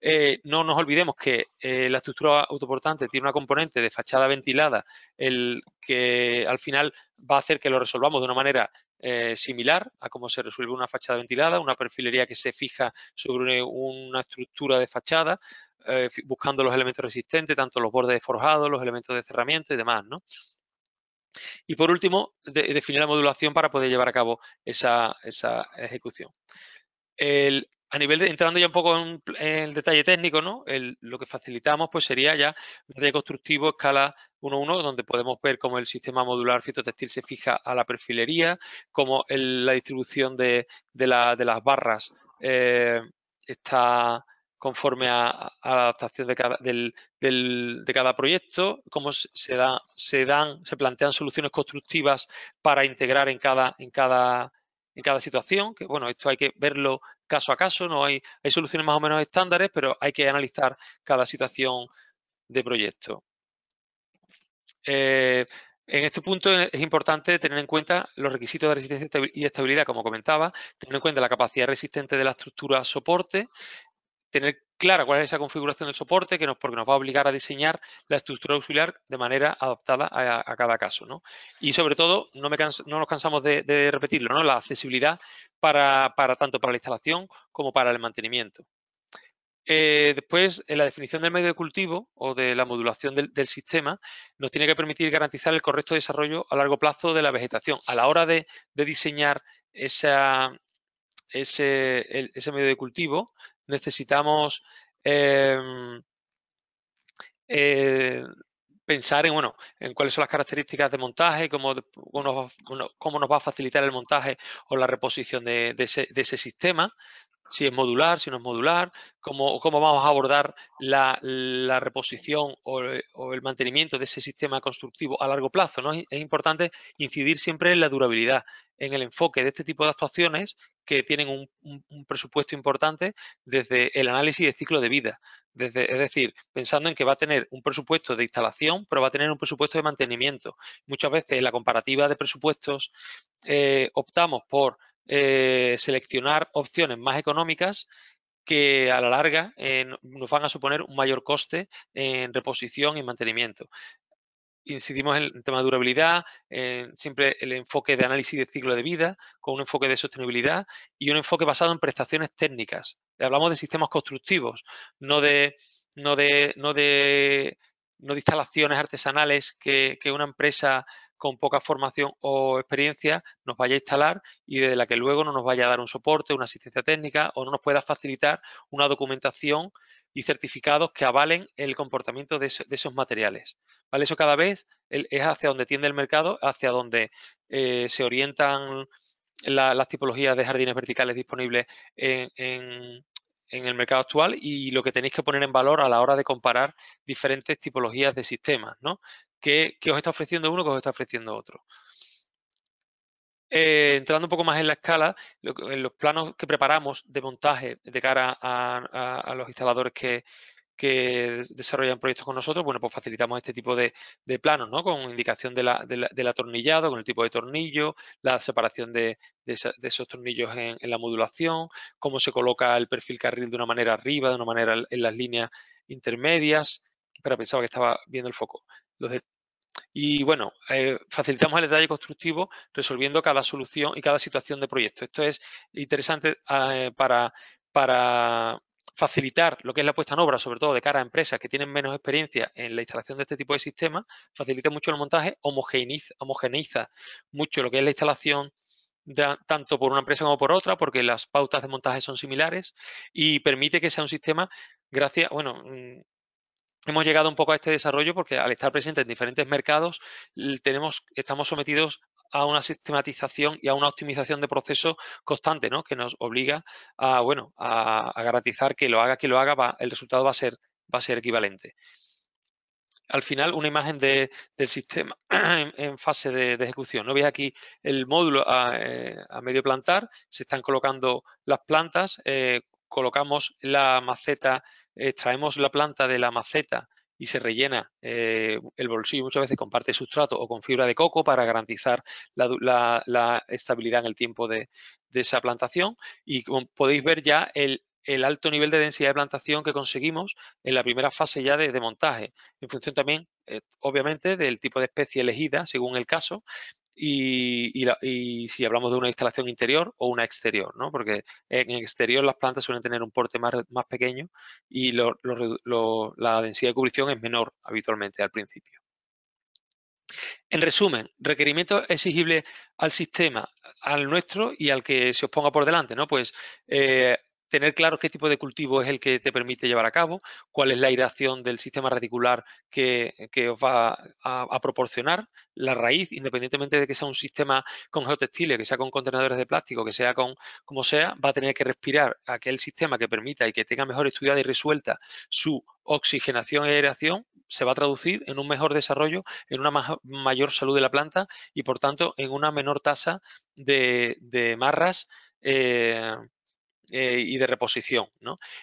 Eh, no nos olvidemos que eh, la estructura autoportante tiene una componente de fachada ventilada, el que al final va a hacer que lo resolvamos de una manera eh, similar a cómo se resuelve una fachada ventilada, una perfilería que se fija sobre una estructura de fachada, eh, buscando los elementos resistentes, tanto los bordes forjados, los elementos de cerramiento y demás, Y por último, definir la modulación para poder llevar a cabo esa, esa ejecución. El, a nivel de, entrando ya un poco en, el detalle técnico, ¿no? lo que facilitamos pues sería ya un detalle constructivo escala 1.1, donde podemos ver cómo el sistema modular fitotextil se fija a la perfilería, cómo la distribución de, las barras eh, está conforme a, la adaptación de cada, proyecto, cómo se, da, se, dan, se plantean soluciones constructivas para integrar en cada, en cada en cada situación, que bueno, esto hay que verlo caso a caso, no hay, hay soluciones más o menos estándares, pero hay que analizar cada situación de proyecto. Eh, en este punto es importante tener en cuenta los requisitos de resistencia y estabilidad, como comentaba, tener en cuenta la capacidad resistente de la estructura soporte, tener clara cuál es esa configuración del soporte que nos, porque nos va a obligar a diseñar la estructura auxiliar de manera adaptada a, cada caso. Y sobre todo, no, nos cansamos de, repetirlo, ¿no? la accesibilidad para, tanto para la instalación como para el mantenimiento. Eh, después, en la definición del medio de cultivo o de la modulación del, sistema nos tiene que permitir garantizar el correcto desarrollo a largo plazo de la vegetación. A la hora de, diseñar ese medio de cultivo, necesitamos em, eh, pensar en, bueno, en cuáles son las características de montaje, cómo, cómo, nos, va a facilitar el montaje o la reposición ese, de ese, sistema, si es modular, si no es modular, cómo, cómo vamos a abordar la, reposición eh, o, el mantenimiento de ese sistema constructivo a largo plazo. ¿no? Es importante incidir siempre en la durabilidad, en el enfoque de este tipo de actuaciones que tienen un, presupuesto importante desde el análisis de ciclo de vida. es decir, pensando en que va a tener un presupuesto de instalación, pero va a tener un presupuesto de mantenimiento. Muchas veces en la comparativa de presupuestos eh, optamos por eh, seleccionar opciones más económicas que a la larga nos van a suponer un mayor coste en reposición y mantenimiento. Incidimos en el tema de durabilidad, siempre el enfoque de análisis de ciclo de vida, con un enfoque de sostenibilidad y un enfoque basado en prestaciones técnicas. Hablamos de sistemas constructivos, no de, no de, no de, instalaciones artesanales que, que una empresa con poca formación o experiencia nos vaya a instalar y desde la que luego no nos vaya a dar un soporte, una asistencia técnica o no nos pueda facilitar una documentación y certificados que avalen el comportamiento de, esos materiales. ¿Vale? Eso cada vez es hacia donde tiende el mercado, hacia donde eh, se orientan las tipologías de jardines verticales disponibles en, en, en el mercado actual y lo que tenéis que poner en valor a la hora de comparar diferentes tipologías de sistemas, ¿no? ¿Qué, os está ofreciendo uno, qué os está ofreciendo otro? Eh, entrando un poco más en la escala, en los planos que preparamos de montaje de cara a los instaladores que, que desarrollan proyectos con nosotros, bueno, pues facilitamos este tipo de, planos, ¿no? Con indicación de la, del atornillado, con el tipo de tornillo, la separación de, esos tornillos en, la modulación, cómo se coloca el perfil carril de una manera arriba, de una manera en las líneas intermedias. Pero pensaba que estaba viendo el foco. y bueno, eh, facilitamos el detalle constructivo resolviendo cada solución y cada situación de proyecto. Esto es interesante ah, eh, para, para facilitar lo que es la puesta en obra, sobre todo de cara a empresas que tienen menos experiencia en la instalación de este tipo de sistemas, facilita mucho el montaje, homogeneiza, homogeneiza mucho lo que es la instalación tanto por una empresa como por otra, porque las pautas de montaje son similares y permite que sea un sistema, gracias, bueno, mm, hemos llegado un poco a este desarrollo porque al estar presente en diferentes mercados tenemos, estamos sometidos a una sistematización y a una optimización de proceso constante, ¿no? Que nos obliga a, bueno, a, garantizar que lo haga, que lo haga, el resultado va a ser, va a ser equivalente al final una imagen del sistema en, fase de, ejecución. ¿No veis aquí el módulo a, eh, medio plantar? Se están colocando las plantas, eh, colocamos la maceta, extraemos la planta de la maceta y se rellena eh, el bolsillo muchas veces con parte de sustrato o con fibra de coco para garantizar la, estabilidad en el tiempo de, esa plantación y como podéis ver ya el, alto nivel de densidad de plantación que conseguimos en la primera fase ya de, montaje, en función también, eh, obviamente, del tipo de especie elegida, según el caso, y, si hablamos de una instalación interior o una exterior, ¿no? Porque en exterior las plantas suelen tener un porte más, pequeño y la densidad de cubrición es menor habitualmente al principio. En resumen, requerimientos exigibles al sistema, al nuestro y al que se os ponga por delante, ¿no? Pues eh, tener claro qué tipo de cultivo es el que te permite llevar a cabo, cuál es la aireación del sistema radicular que, os va a, proporcionar, la raíz, independientemente de que sea un sistema con geotextiles, que sea con contenedores de plástico, que sea con como sea, va a tener que respirar aquel sistema que permita y que tenga mejor estudiada y resuelta su oxigenación y aireación, se va a traducir en un mejor desarrollo, en una mayor salud de la planta y, por tanto, en una menor tasa de, marras eh, eh, y de reposición.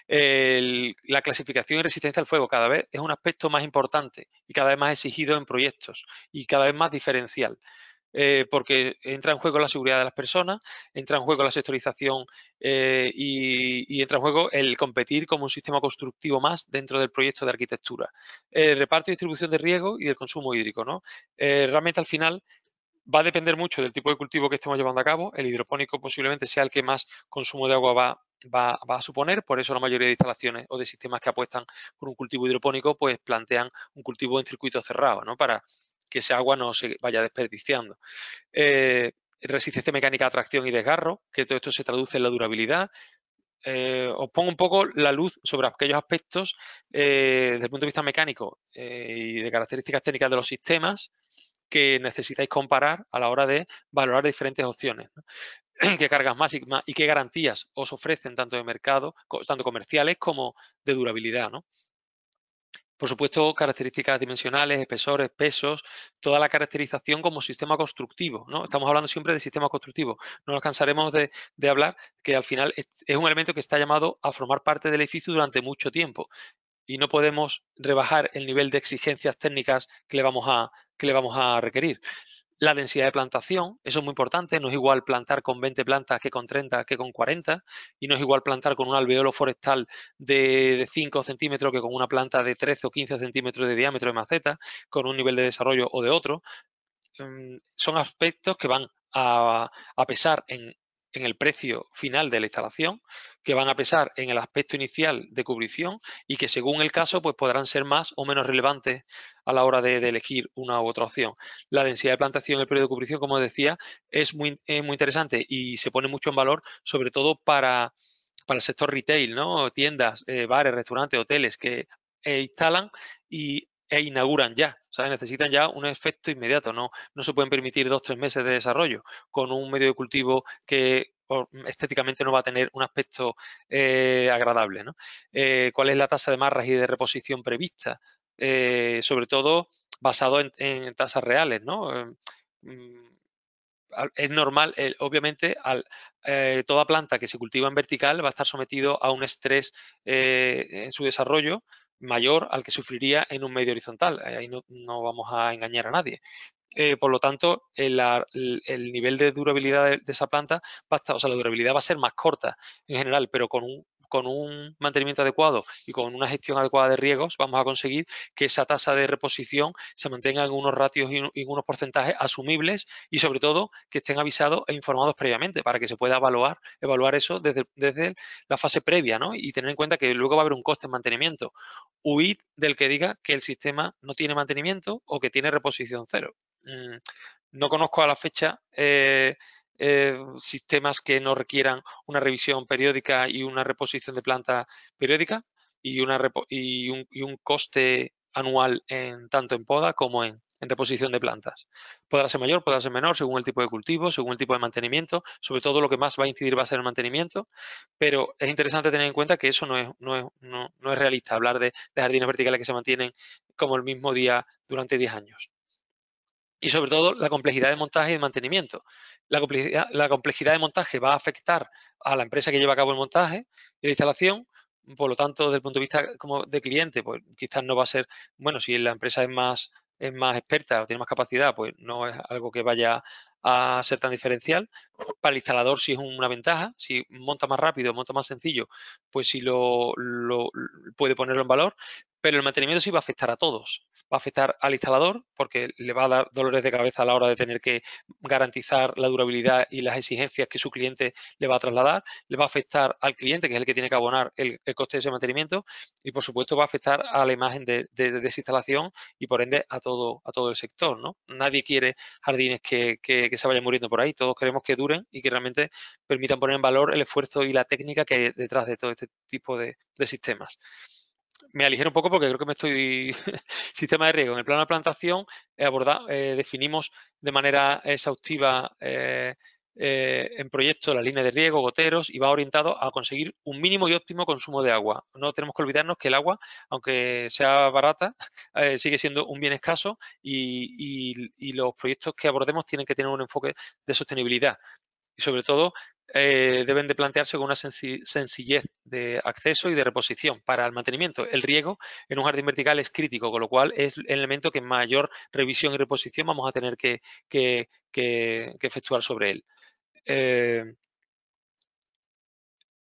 la clasificación y resistencia al fuego cada vez es un aspecto más importante y cada vez más exigido en proyectos y cada vez más diferencial. Eh, porque entra en juego la seguridad de las personas, entra en juego la sectorización eh, y, entra en juego el competir como un sistema constructivo más dentro del proyecto de arquitectura. El reparto y distribución de riego y el consumo hídrico. ¿no? realmente al final va a depender mucho del tipo de cultivo que estemos llevando a cabo. El hidropónico posiblemente sea el que más consumo de agua va, va, a suponer. Por eso la mayoría de instalaciones o de sistemas que apuestan por un cultivo hidropónico pues plantean un cultivo en circuito cerrado ¿no? para que ese agua no se vaya desperdiciando. Eh, resistencia mecánica a tracción y desgarro, que todo esto se traduce en la durabilidad. Eh, os pongo un poco la luz sobre aquellos aspectos eh, desde el punto de vista mecánico y de características técnicas de los sistemas que necesitáis comparar a la hora de valorar diferentes opciones. qué cargas más y, qué garantías os ofrecen tanto de mercado, tanto comerciales como de durabilidad, Por supuesto, características dimensionales, espesores, pesos, toda la caracterización como sistema constructivo. Estamos hablando siempre de sistema constructivo. No nos cansaremos de, hablar que al final es un elemento que está llamado a formar parte del edificio durante mucho tiempo y no podemos rebajar el nivel de exigencias técnicas que le vamos a, que le vamos a requerir. La densidad de plantación, eso es muy importante, no es igual plantar con 20 plantas que con 30, que con 40, y no es igual plantar con un alveolo forestal de, 5 centímetros que con una planta de 13 o 15 centímetros de diámetro de maceta, con un nivel de desarrollo o de otro. Mm, son aspectos que van a pesar en en el precio final de la instalación, que van a pesar en el aspecto inicial de cubrición y que según el caso pues podrán ser más o menos relevantes a la hora de, elegir una u otra opción. La densidad de plantación en el periodo de cubrición, como decía, es muy, muy interesante y se pone mucho en valor, sobre todo para, para el sector retail, ¿no? tiendas, eh, bares, restaurantes, hoteles que eh, instalan y e inauguran ya. sea, Necesitan ya un efecto inmediato, no, no se pueden permitir dos, tres meses de desarrollo con un medio de cultivo que estéticamente no va a tener un aspecto eh, agradable. Eh, ¿Cuál es la tasa de marras y de reposición prevista? Eh, sobre todo basado en, tasas reales. ¿no? Mm, es normal, obviamente, toda planta que se cultiva en vertical va a estar sometido a un estrés en su desarrollo mayor al que sufriría en un medio horizontal. Eh, ahí no, vamos a engañar a nadie. Eh, por lo tanto, el, nivel de durabilidad de, de, esa planta va a estar, o sea, la durabilidad va a ser más corta en general, pero con un con un mantenimiento adecuado y con una gestión adecuada de riegos, vamos a conseguir que esa tasa de reposición se mantenga en unos ratios y en unos porcentajes asumibles y sobre todo que estén avisados e informados previamente para que se pueda evaluar, evaluar eso desde, la fase previa ¿no? y tener en cuenta que luego va a haber un coste en mantenimiento. Huid del que diga que el sistema no tiene mantenimiento o que tiene reposición cero. Mm, no conozco a la fecha eh, eh, sistemas que no requieran una revisión periódica y una reposición de planta periódica y, un, coste anual en, tanto en poda como en, reposición de plantas. Podrá ser mayor, podrá ser menor, según el tipo de cultivo, según el tipo de mantenimiento. Sobre todo lo que más va a incidir va a ser el mantenimiento, pero es interesante tener en cuenta que eso no es, realista, hablar de, de jardines verticales que se mantienen como el mismo día durante 10 años y sobre todo la complejidad de montaje y de mantenimiento. La complejidad, la complejidad de montaje va a afectar a la empresa que lleva a cabo el montaje y la instalación, por lo tanto, desde el punto de vista como de cliente, pues quizás no va a ser, bueno, si la empresa es más, es más experta o tiene más capacidad, pues no es algo que vaya a ser tan diferencial. Para el instalador sí es una ventaja, si monta más rápido, monta más sencillo, pues sí lo, lo puede ponerlo en valor, pero el mantenimiento sí va a afectar a todos. Va a afectar al instalador porque le va a dar dolores de cabeza a la hora de tener que garantizar la durabilidad y las exigencias que su cliente le va a trasladar. Le va a afectar al cliente, que es el que tiene que abonar el, coste de ese mantenimiento. Y, por supuesto, va a afectar a la imagen de, desinstalación y, por ende, a todo, el sector. ¿no? Nadie quiere jardines que, se vayan muriendo por ahí. Todos queremos que duren y que realmente permitan poner en valor el esfuerzo y la técnica que hay detrás de todo este tipo de sistemas me aligero un poco porque creo que me estoy... sistema de riego. En el plano de plantación eh, eh, definimos de manera exhaustiva eh, en proyecto la línea de riego, goteros y va orientado a conseguir un mínimo y óptimo consumo de agua. No tenemos que olvidarnos que el agua, aunque sea barata, sigue siendo un bien escaso y, y los proyectos que abordemos tienen que tener un enfoque de sostenibilidad y sobre todo eh, deben de plantearse con una sencillez de acceso y de reposición para el mantenimiento. El riego en un jardín vertical es crítico, con lo cual es el elemento que mayor revisión y reposición vamos a tener que, efectuar sobre él. Eh,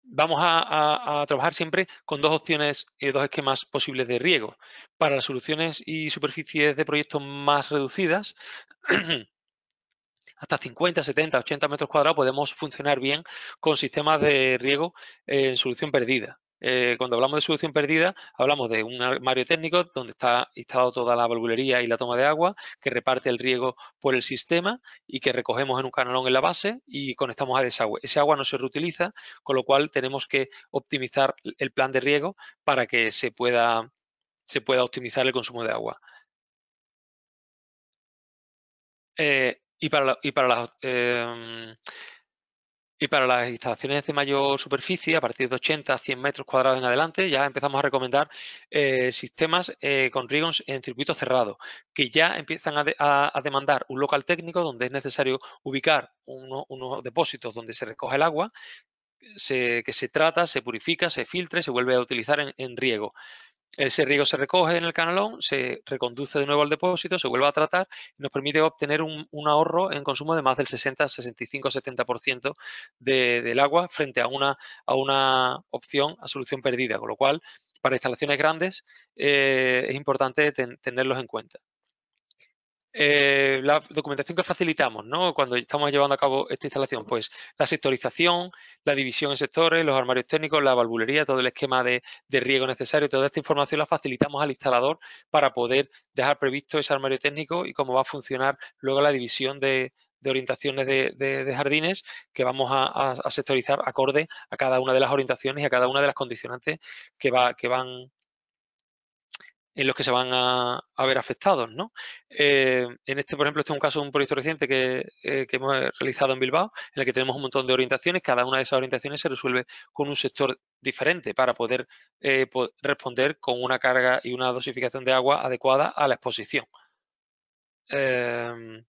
vamos a, trabajar siempre con dos opciones y dos esquemas posibles de riego. Para las soluciones y superficies de proyectos más reducidas, hasta 50, 70, 80 metros cuadrados podemos funcionar bien con sistemas de riego eh, en solución perdida. Eh, cuando hablamos de solución perdida, hablamos de un armario técnico donde está instalada toda la valvulería y la toma de agua, que reparte el riego por el sistema y que recogemos en un canalón en la base y conectamos a desagüe. Ese agua no se reutiliza, con lo cual tenemos que optimizar el plan de riego para que se pueda, se pueda optimizar el consumo de agua. Eh, y para, las... Em, para las instalaciones de mayor superficie, a partir de 80 a 100 metros cuadrados en adelante, ya empezamos a recomendar eh, sistemas eh, con riegos en circuito cerrado, que ya empiezan a, demandar un local técnico donde es necesario ubicar unos depósitos donde se recoge el agua, que se trata, se purifica, se filtre, se vuelve a utilizar en riego. Ese riego se recoge en el canalón, se reconduce de nuevo al depósito, se vuelve a tratar y nos permite obtener un, ahorro en consumo de más del 60, 65, 70% del agua frente a una, a una opción a solución perdida, con lo cual para instalaciones grandes eh, es importante tenerlos en cuenta. Eh, la documentación que facilitamos ¿no? cuando estamos llevando a cabo esta instalación? Pues la sectorización, la división en sectores, los armarios técnicos, la valvulería, todo el esquema de, riego necesario, toda esta información la facilitamos al instalador para poder dejar previsto ese armario técnico y cómo va a funcionar luego la división de, orientaciones de, de, jardines que vamos a, a, sectorizar acorde a cada una de las orientaciones y a cada una de las condicionantes que, va, que van en los que se van a, ver afectados. Eh, en este, por ejemplo, este es un caso, de un proyecto reciente eh, que, hemos realizado en Bilbao, en el que tenemos un montón de orientaciones, cada una de esas orientaciones se resuelve con un sector diferente para poder eh, responder con una carga y una dosificación de agua adecuada a la exposición. Em,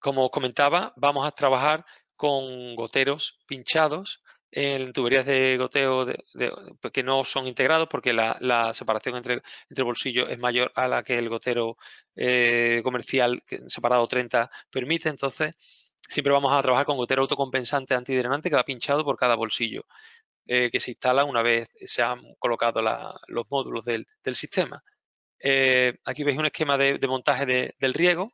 como os comentaba, vamos a trabajar con goteros pinchados en tuberías de goteo pues, que no son integrados porque la, separación entre, entre bolsillos es mayor a la que el gotero eh, comercial separado 30 permite. Entonces, siempre vamos a trabajar con gotero autocompensante antidrenante que va pinchado por cada bolsillo eh, que se instala una vez se han colocado los módulos del, sistema. Eh, aquí veis un esquema de montaje del riego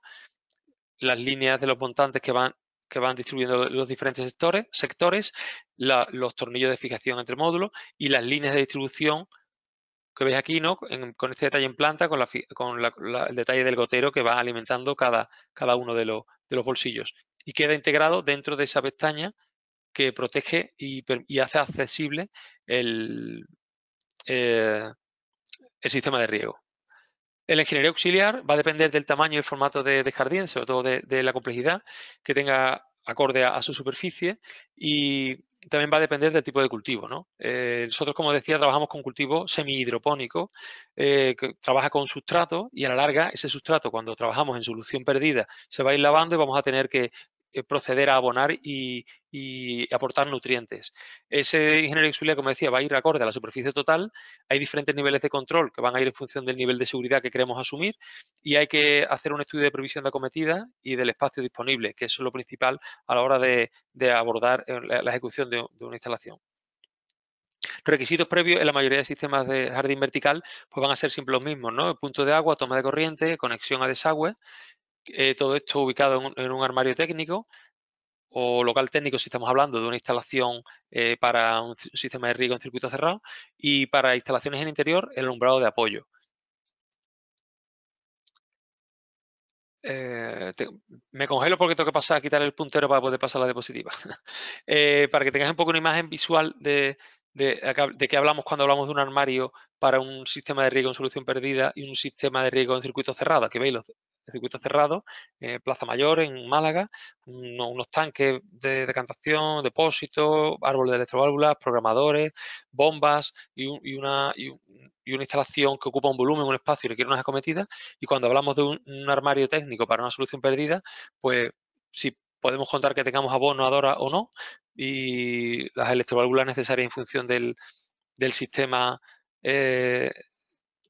las líneas de los montantes que van que van distribuyendo los diferentes sectores, sectores los tornillos de fijación entre módulos y las líneas de distribución que veis aquí, ¿no? con este detalle en planta, con, el detalle del gotero que va alimentando cada, cada uno de, los bolsillos. Y queda integrado dentro de esa pestaña que protege y, hace accesible eh, el sistema de riego. El ingeniería auxiliar va a depender del tamaño y el formato de, jardín, sobre todo de, la complejidad que tenga acorde a, su superficie y también va a depender del tipo de cultivo. Eh, nosotros, como decía, trabajamos con cultivo semi-hidropónico, eh, que trabaja con sustrato y a la larga ese sustrato, cuando trabajamos en solución perdida, se va a ir lavando y vamos a tener que eh, proceder a abonar y, aportar nutrientes. Ese ingeniero de como decía, va a ir acorde a la superficie total. Hay diferentes niveles de control que van a ir en función del nivel de seguridad que queremos asumir y hay que hacer un estudio de previsión de acometida y del espacio disponible, que es lo principal a la hora de, abordar eh, la, ejecución de, una instalación. Requisitos previos en la mayoría de sistemas de jardín vertical pues van a ser siempre los mismos, ¿no? punto de agua, toma de corriente, conexión a desagüe, eh, todo esto ubicado en un, armario técnico o local técnico si estamos hablando de una instalación eh, para un sistema de riego en circuito cerrado y para instalaciones en interior el alumbrado de apoyo. Eh, me congelo porque tengo que pasar a quitar el puntero para poder pasar la diapositiva. para que tengáis un poco una imagen visual de, qué hablamos cuando hablamos de un armario para un sistema de riego en solución perdida y un sistema de riego en circuito cerrado. Que veis los, el circuito cerrado, eh, Plaza Mayor en Málaga, unos tanques de decantación, depósitos, árboles de electroválvulas, programadores, bombas y, una, instalación que ocupa un volumen, un espacio y requiere una acometidas. Y cuando hablamos de un, armario técnico para una solución perdida, pues si podemos contar que tengamos abono, adora o no, y las electroválvulas necesarias en función del, sistema eh,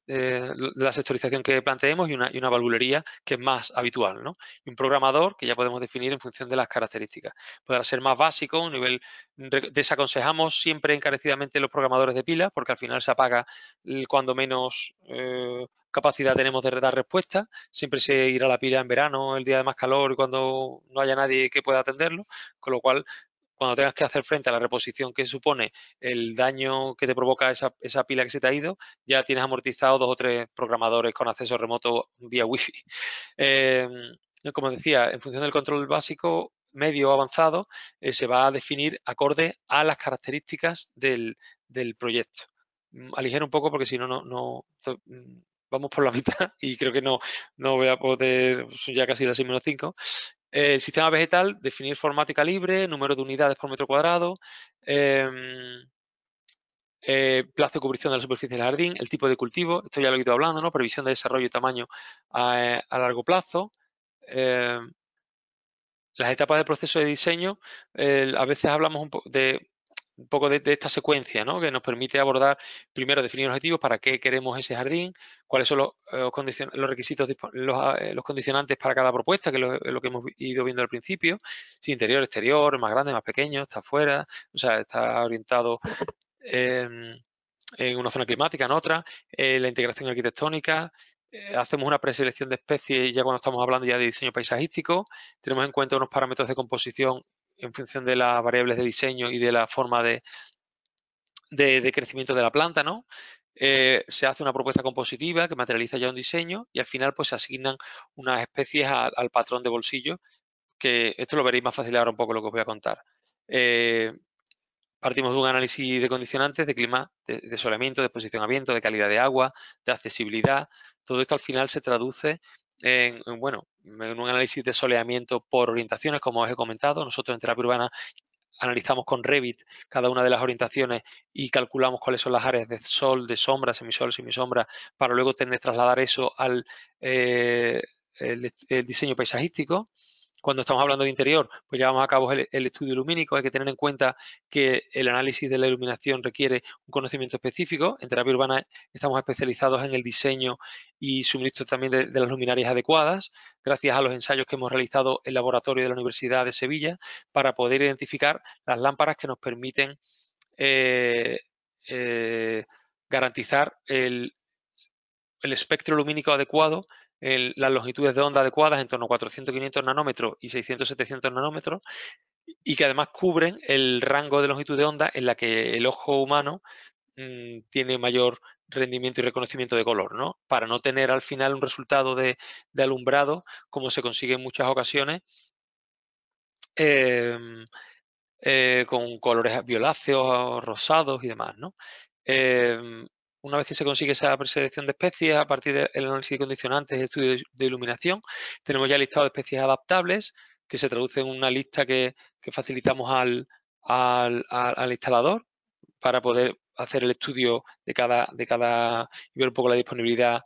eh, la sectorización que planteemos y una, y una, valvulería que es más habitual. ¿no? un programador que ya podemos definir en función de las características. Podrá ser más básico, un nivel... Desaconsejamos siempre encarecidamente los programadores de pila porque al final se apaga cuando menos eh, capacidad tenemos de dar respuesta. Siempre se irá a la pila en verano, el día de más calor, cuando no haya nadie que pueda atenderlo, con lo cual cuando tengas que hacer frente a la reposición que supone el daño que te provoca esa, pila que se te ha ido, ya tienes amortizado dos o tres programadores con acceso remoto vía Wi-Fi. Eh, como decía, en función del control básico, medio o avanzado, eh, se va a definir acorde a las características del, proyecto. Mm, aligero un poco porque si no, no, mm, vamos por la mitad y creo que no, no voy a poder, ya casi las 6 menos 5. Eh, sistema vegetal, definir formática libre, número de unidades por metro cuadrado, em, eh, plazo de cubrición de la superficie del jardín, el tipo de cultivo, esto ya lo he ido hablando, ¿no? previsión de desarrollo y tamaño a, largo plazo. Em, las etapas de proceso de diseño, a veces hablamos un de un poco de, esta secuencia, ¿no? que nos permite abordar primero definir objetivos, para qué queremos ese jardín, cuáles son los, eh, los requisitos, ah, eh, los, condicionantes para cada propuesta, que es lo, que hemos ido viendo al principio, si interior, exterior, más grande, más pequeño, está afuera, o sea, está orientado em, en una zona climática, en otra, eh, la integración arquitectónica, hacemos una preselección de especies ya cuando estamos hablando ya de diseño paisajístico, tenemos en cuenta unos parámetros de composición en función de las variables de diseño y de la forma de, crecimiento de la planta, ¿no? Eh, se hace una propuesta compositiva que materializa ya un diseño y al final pues se asignan unas especies al, patrón de bolsillo, que esto lo veréis más fácil ahora un poco lo que os voy a contar. Eh, partimos de un análisis de condicionantes, de clima, de, de exposición de viento, de calidad de agua, de accesibilidad. Todo esto al final se traduce en, bueno, en un análisis de soleamiento por orientaciones, como os he comentado. Nosotros en terapia urbana analizamos con Revit cada una de las orientaciones y calculamos cuáles son las áreas de sol, de sombra, semisol, semisombra, para luego tener trasladar eso al eh, el diseño paisajístico. Cuando estamos hablando de interior, pues llevamos a cabo el, estudio lumínico. Hay que tener en cuenta que el análisis de la iluminación requiere un conocimiento específico. En terapia urbana estamos especializados en el diseño y suministro también de, las luminarias adecuadas, gracias a los ensayos que hemos realizado en el laboratorio de la Universidad de Sevilla para poder identificar las lámparas que nos permiten eh, eh, garantizar el espectro lumínico adecuado las longitudes de onda adecuadas en torno a 400-500 nanómetros y 600-700 nanómetros y que además cubren el rango de longitud de onda en la que el ojo humano mm, tiene mayor rendimiento y reconocimiento de color, ¿no? Para no tener al final un resultado de, alumbrado como se consigue en muchas ocasiones em, eh, con colores violáceos, rosados y demás, ¿no? Em, una vez que se consigue esa preselección de especies, a partir del análisis de condicionantes y estudio de iluminación, tenemos ya el listado de especies adaptables, que se traduce en una lista que, facilitamos al, al, al, instalador para poder hacer el estudio de cada, de cada y ver un poco la disponibilidad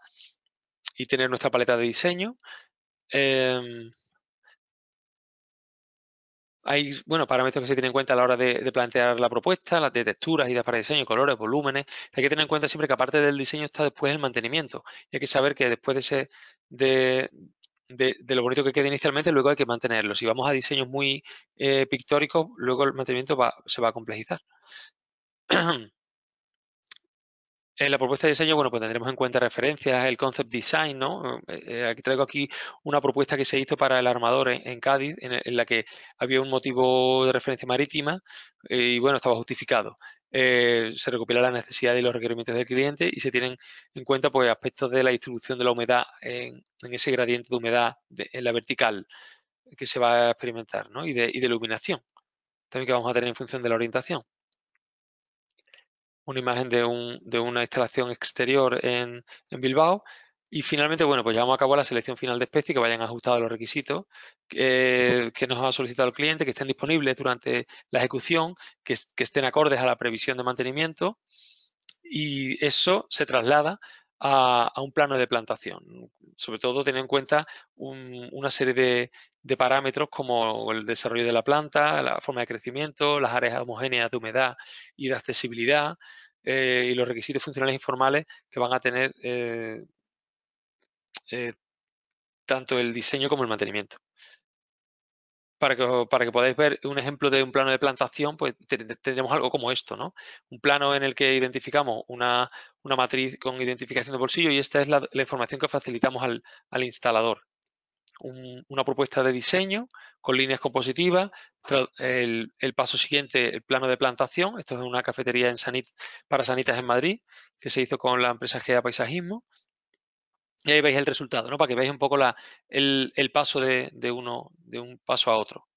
y tener nuestra paleta de diseño. Em, hay bueno, parámetros que se tienen en cuenta a la hora de, plantear la propuesta, las de texturas, ideas para diseño, colores, volúmenes. Hay que tener en cuenta siempre que aparte del diseño está después el mantenimiento. Y hay que saber que después de, de, lo bonito que queda inicialmente, luego hay que mantenerlo. Si vamos a diseños muy eh, pictóricos, luego el mantenimiento se va a complejizar. En la propuesta de diseño, bueno, pues tendremos en cuenta referencias, el concept design, ¿no? Eh, eh, aquí traigo aquí una propuesta que se hizo para el armador en, Cádiz, en, la que había un motivo de referencia marítima eh, y, bueno, estaba justificado. se recopila la necesidad y los requerimientos del cliente y se tienen en cuenta, pues, aspectos de la distribución de la humedad en, ese gradiente de humedad en la vertical que se va a experimentar, ¿no? y de iluminación, también que vamos a tener en función de la orientación una imagen de, un, de una instalación exterior en, en, Bilbao. Y finalmente, bueno, pues llevamos a cabo la selección final de especies que vayan ajustados a los requisitos que nos ha solicitado el cliente, que estén disponibles durante la ejecución, que, que estén acordes a la previsión de mantenimiento y eso se traslada a, un plano de plantación. Sobre todo tener en cuenta una serie de, parámetros como el desarrollo de la planta, la forma de crecimiento, las áreas homogéneas de humedad y de accesibilidad eh, y los requisitos funcionales informales que van a tener eh, eh, tanto el diseño como el mantenimiento para que, para que podáis ver un ejemplo de un plano de plantación, pues tendremos algo como esto, ¿no? Un plano en el que identificamos una, matriz con identificación de bolsillo y esta es la, información que facilitamos al, instalador. una propuesta de diseño con líneas compositivas, el, paso siguiente, el plano de plantación, esto es una cafetería en Sanit, para sanitas en Madrid, que se hizo con la empresa GEA Paisajismo, y ahí veis el resultado, ¿no? Para que veáis un poco el, paso de, uno, de un paso a otro.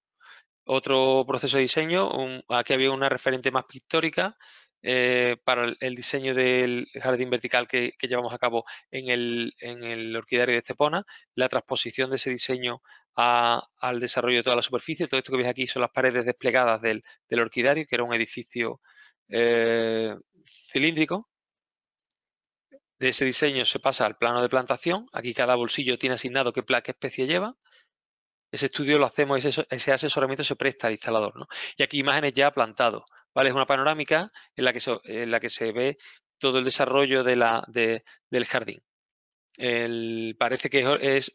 Otro proceso de diseño, aquí había una referente más pictórica eh, para el, diseño del jardín vertical que, llevamos a cabo en el, orquidario de Estepona, la transposición de ese diseño al desarrollo de toda la superficie. Todo esto que veis aquí son las paredes desplegadas del, orquidario, que era un edificio eh, cilíndrico de ese diseño se pasa al plano de plantación. Aquí cada bolsillo tiene asignado qué, placa especie lleva. Ese estudio lo hacemos, ese, asesoramiento se presta al instalador. Y aquí imágenes ya plantado, ¿vale? Es una panorámica en la que se, ve todo el desarrollo del jardín. parece que es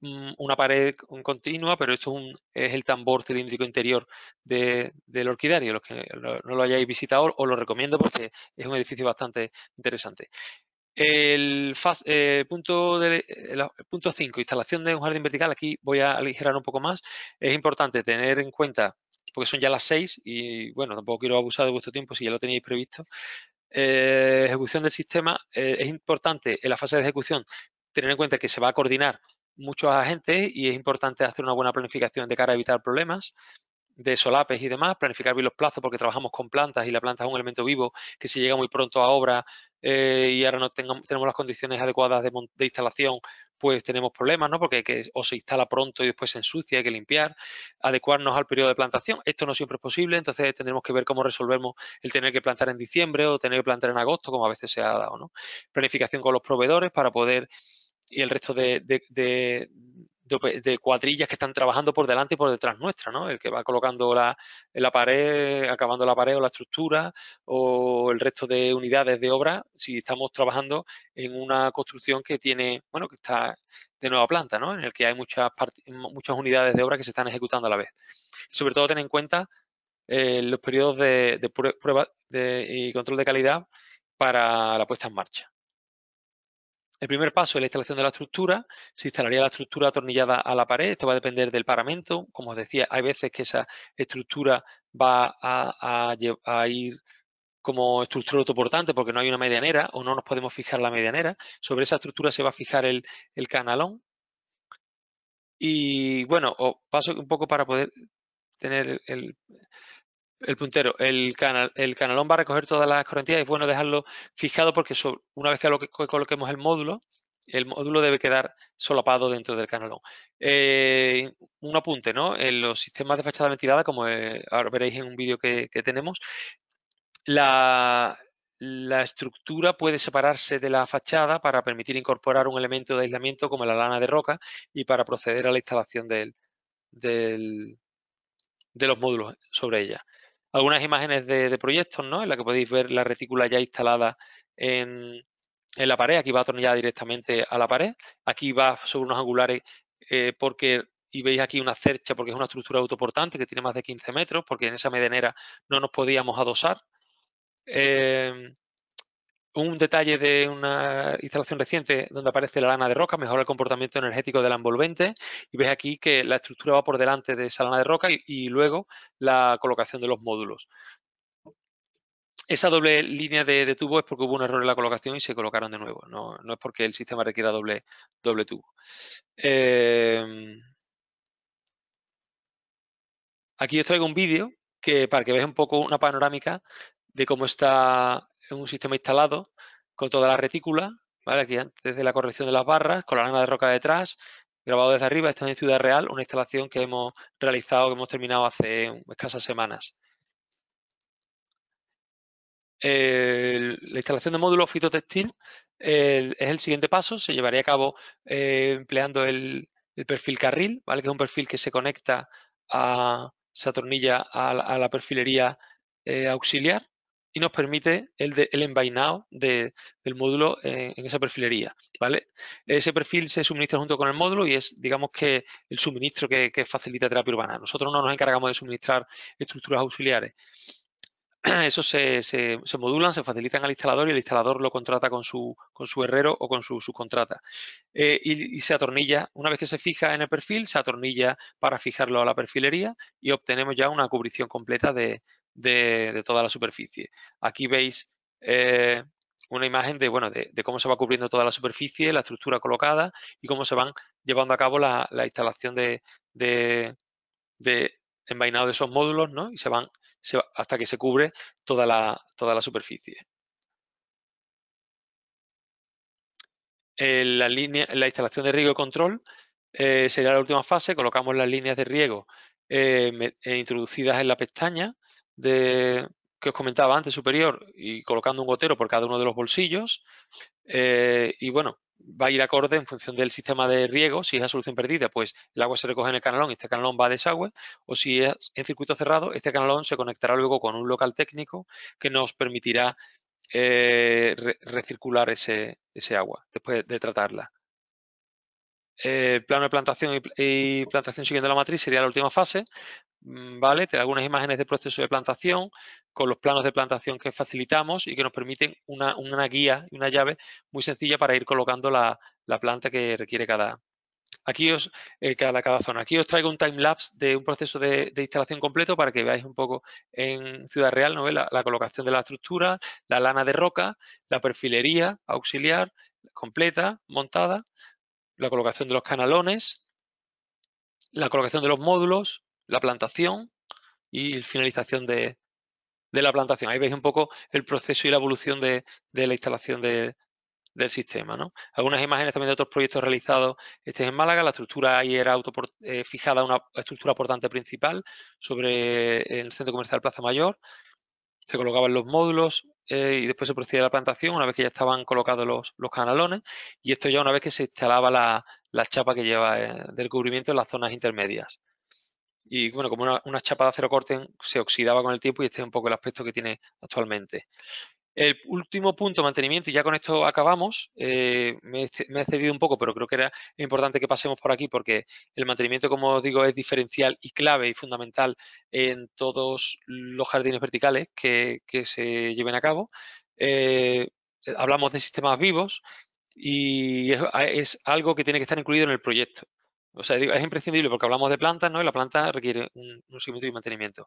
una pared continua, pero esto es, el tambor cilíndrico interior del orquidario. Los que no lo hayáis visitado, os lo recomiendo porque es un edificio bastante interesante. El, eh, punto 5, eh, instalación de un jardín vertical, aquí voy a aligerar un poco más. Es importante tener en cuenta, porque son ya las 6 y bueno, tampoco quiero abusar de vuestro tiempo si ya lo teníais previsto. Eh, ejecución del sistema, es importante en la fase de ejecución tener en cuenta que se va a coordinar muchos agentes y es importante hacer una buena planificación de cara a evitar problemas de solapes y demás, planificar bien los plazos porque trabajamos con plantas y la planta es un elemento vivo que si llega muy pronto a obra eh, y ahora no tenemos las condiciones adecuadas de, instalación, pues tenemos problemas, ¿no? Porque que, o se instala pronto y después se ensucia, hay que limpiar, adecuarnos al periodo de plantación. Esto no siempre es posible, entonces tendremos que ver cómo resolvemos el tener que plantar en diciembre o tener que plantar en agosto, como a veces se ha dado, ¿no? Planificación con los proveedores para poder y el resto de, pues, de, cuadrillas que están trabajando por delante y por detrás nuestra, ¿no? El que va colocando la, la pared, acabando la pared o la estructura o el resto de unidades de obra, si estamos trabajando en una construcción que tiene, bueno, que está de nueva planta, ¿no? En el que hay muchas, muchas unidades de obra que se están ejecutando a la vez. Sobre todo, tener en cuenta eh, los periodos de, prueba de, y control de calidad para la puesta en marcha. El primer paso es la instalación de la estructura. Se instalaría la estructura atornillada a la pared. Esto va a depender del paramento. Como os decía, hay veces que esa estructura va a, ir como estructura autoportante porque no hay una medianera o no nos podemos fijar la medianera. Sobre esa estructura se va a fijar el, el canalón. Y bueno, paso un poco para poder tener el, el puntero, el, canal, el canalón va a recoger todas las correntías. Es bueno dejarlo fijado porque una vez que, coloquemos el módulo, el módulo debe quedar solapado dentro del canalón. Eh, un apunte, ¿no? En los sistemas de fachada ventilada, como eh, ahora veréis en un vídeo que, tenemos, la, estructura puede separarse de la fachada para permitir incorporar un elemento de aislamiento como la lana de roca y para proceder a la instalación del, de los módulos sobre ella algunas imágenes de, proyectos, ¿no? En las que podéis ver la retícula ya instalada en, la pared. Aquí va atornillada directamente a la pared. Aquí va sobre unos angulares eh, porque y veis aquí una cercha porque es una estructura autoportante que tiene más de 15 metros porque en esa medenera no nos podíamos adosar. Un detalle de una instalación reciente donde aparece la lana de roca mejora el comportamiento energético de la envolvente y ves aquí que la estructura va por delante de esa lana de roca y, luego la colocación de los módulos. Esa doble línea de, tubo es porque hubo un error en la colocación y se colocaron de nuevo. No, es porque el sistema requiera doble, tubo. Em, aquí os traigo un vídeo que para que veáis un poco una panorámica de cómo está un sistema instalado con toda la retícula, ¿vale? antes de la corrección de las barras, con la lana de roca detrás, grabado desde arriba. Esto es en Ciudad Real, una instalación que hemos realizado, que hemos terminado hace escasas semanas. la instalación de módulo fitotextil es el siguiente paso, se llevaría a cabo eh, empleando el, perfil carril, ¿vale? que es un perfil que se conecta, a, se atornilla a, la perfilería eh, auxiliar y nos permite el, el envainado del módulo en, esa perfilería. ¿vale? Ese perfil se suministra junto con el módulo y es, digamos, que el suministro que, facilita terapia urbana. Nosotros no nos encargamos de suministrar estructuras auxiliares. Eso se, modulan, se facilitan al instalador y el instalador lo contrata con su, su herrero o con su subcontrata. Eh, y, y, se atornilla, una vez que se fija en el perfil, se atornilla para fijarlo a la perfilería y obtenemos ya una cubrición completa de, de, toda la superficie. Aquí veis eh, una imagen de, bueno, de, cómo se va cubriendo toda la superficie, la estructura colocada y cómo se van llevando a cabo la, instalación de, envainado de esos módulos y se van hasta que se cubre toda la, toda la superficie. Eh, la, línea, la instalación de riego y control será eh, sería la última fase, colocamos las líneas de riego introducidas en la pestaña de, que os comentaba antes superior y colocando un gotero por cada uno de los bolsillos. Eh, y bueno, va a ir acorde en función del sistema de riego. Si es a solución perdida, pues el agua se recoge en el canalón y este canalón va a desagüe. O si es en circuito cerrado, este canalón se conectará luego con un local técnico que nos permitirá eh, recircular ese agua después de tratarla. Eh, plano de plantación y, plantación siguiendo la matriz sería la última fase, mm, ¿vale? algunas imágenes de proceso de plantación con los planos de plantación que facilitamos y que nos permiten una, guía y una llave muy sencilla para ir colocando la, planta que requiere cada, aquí os, eh, cada zona. Aquí os traigo un time-lapse de un proceso de, instalación completo para que veáis un poco en Ciudad Real ¿no? la, colocación de la estructura, la lana de roca, la perfilería auxiliar completa, montada, la colocación de los canalones, la colocación de los módulos, la plantación y finalización de, la plantación. Ahí veis un poco el proceso y la evolución de, la instalación del sistema. Algunas imágenes también de otros proyectos realizados. Este es en Málaga, la estructura ahí era auto eh, fijada una estructura portante principal sobre el centro comercial Plaza Mayor. Se colocaban los módulos, eh, y después se procedía a la plantación una vez que ya estaban colocados los, canalones y esto ya una vez que se instalaba la, chapa que lleva eh, del cubrimiento en las zonas intermedias. Y bueno, como una, una chapa de acero corte se oxidaba con el tiempo y este es un poco el aspecto que tiene actualmente. El último punto, mantenimiento, y ya con esto acabamos. Eh, me, he cedido un poco, pero creo que era importante que pasemos por aquí porque el mantenimiento, como os digo, es diferencial y clave y fundamental en todos los jardines verticales que, se lleven a cabo. Eh, hablamos de sistemas vivos y es, algo que tiene que estar incluido en el proyecto. O sea, es imprescindible porque hablamos de plantas, ¿no? Y la planta requiere un, un seguimiento y mantenimiento.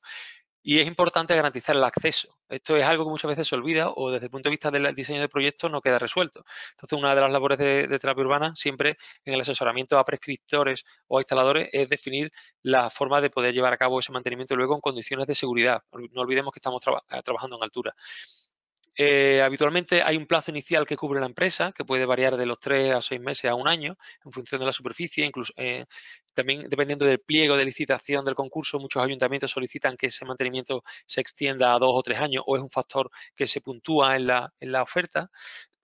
Y es importante garantizar el acceso. Esto es algo que muchas veces se olvida o desde el punto de vista del diseño de proyectos no queda resuelto. Entonces, una de las labores de, terapia urbana siempre en el asesoramiento a prescriptores o a instaladores es definir la forma de poder llevar a cabo ese mantenimiento luego en condiciones de seguridad. No olvidemos que estamos eh, trabajando en altura. Eh, habitualmente hay un plazo inicial que cubre la empresa, que puede variar de los tres a seis meses a un año, en función de la superficie, incluso eh, también dependiendo del pliego de licitación del concurso, muchos ayuntamientos solicitan que ese mantenimiento se extienda a dos o tres años, o es un factor que se puntúa en la, en la oferta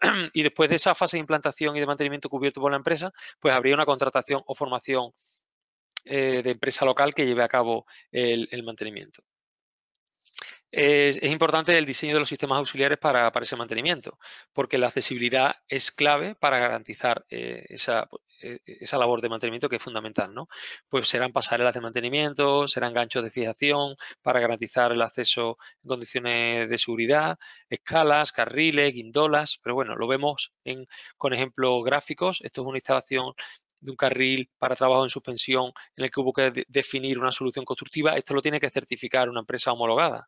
y después de esa fase de implantación y de mantenimiento cubierto por la empresa, pues habría una contratación o formación eh, de empresa local que lleve a cabo el mantenimiento es, importante el diseño de los sistemas auxiliares para, ese mantenimiento, porque la accesibilidad es clave para garantizar eh, e, e, esa, labor de mantenimiento que es fundamental. ¿no? Pues serán pasarelas de mantenimiento, serán ganchos de fijación para garantizar el acceso en condiciones de seguridad, escalas, carriles, guindolas, pero bueno, lo vemos en, con ejemplos gráficos. Esto es una instalación de un carril para trabajo en suspensión en el que hubo que definir una solución constructiva, esto lo tiene que certificar una empresa homologada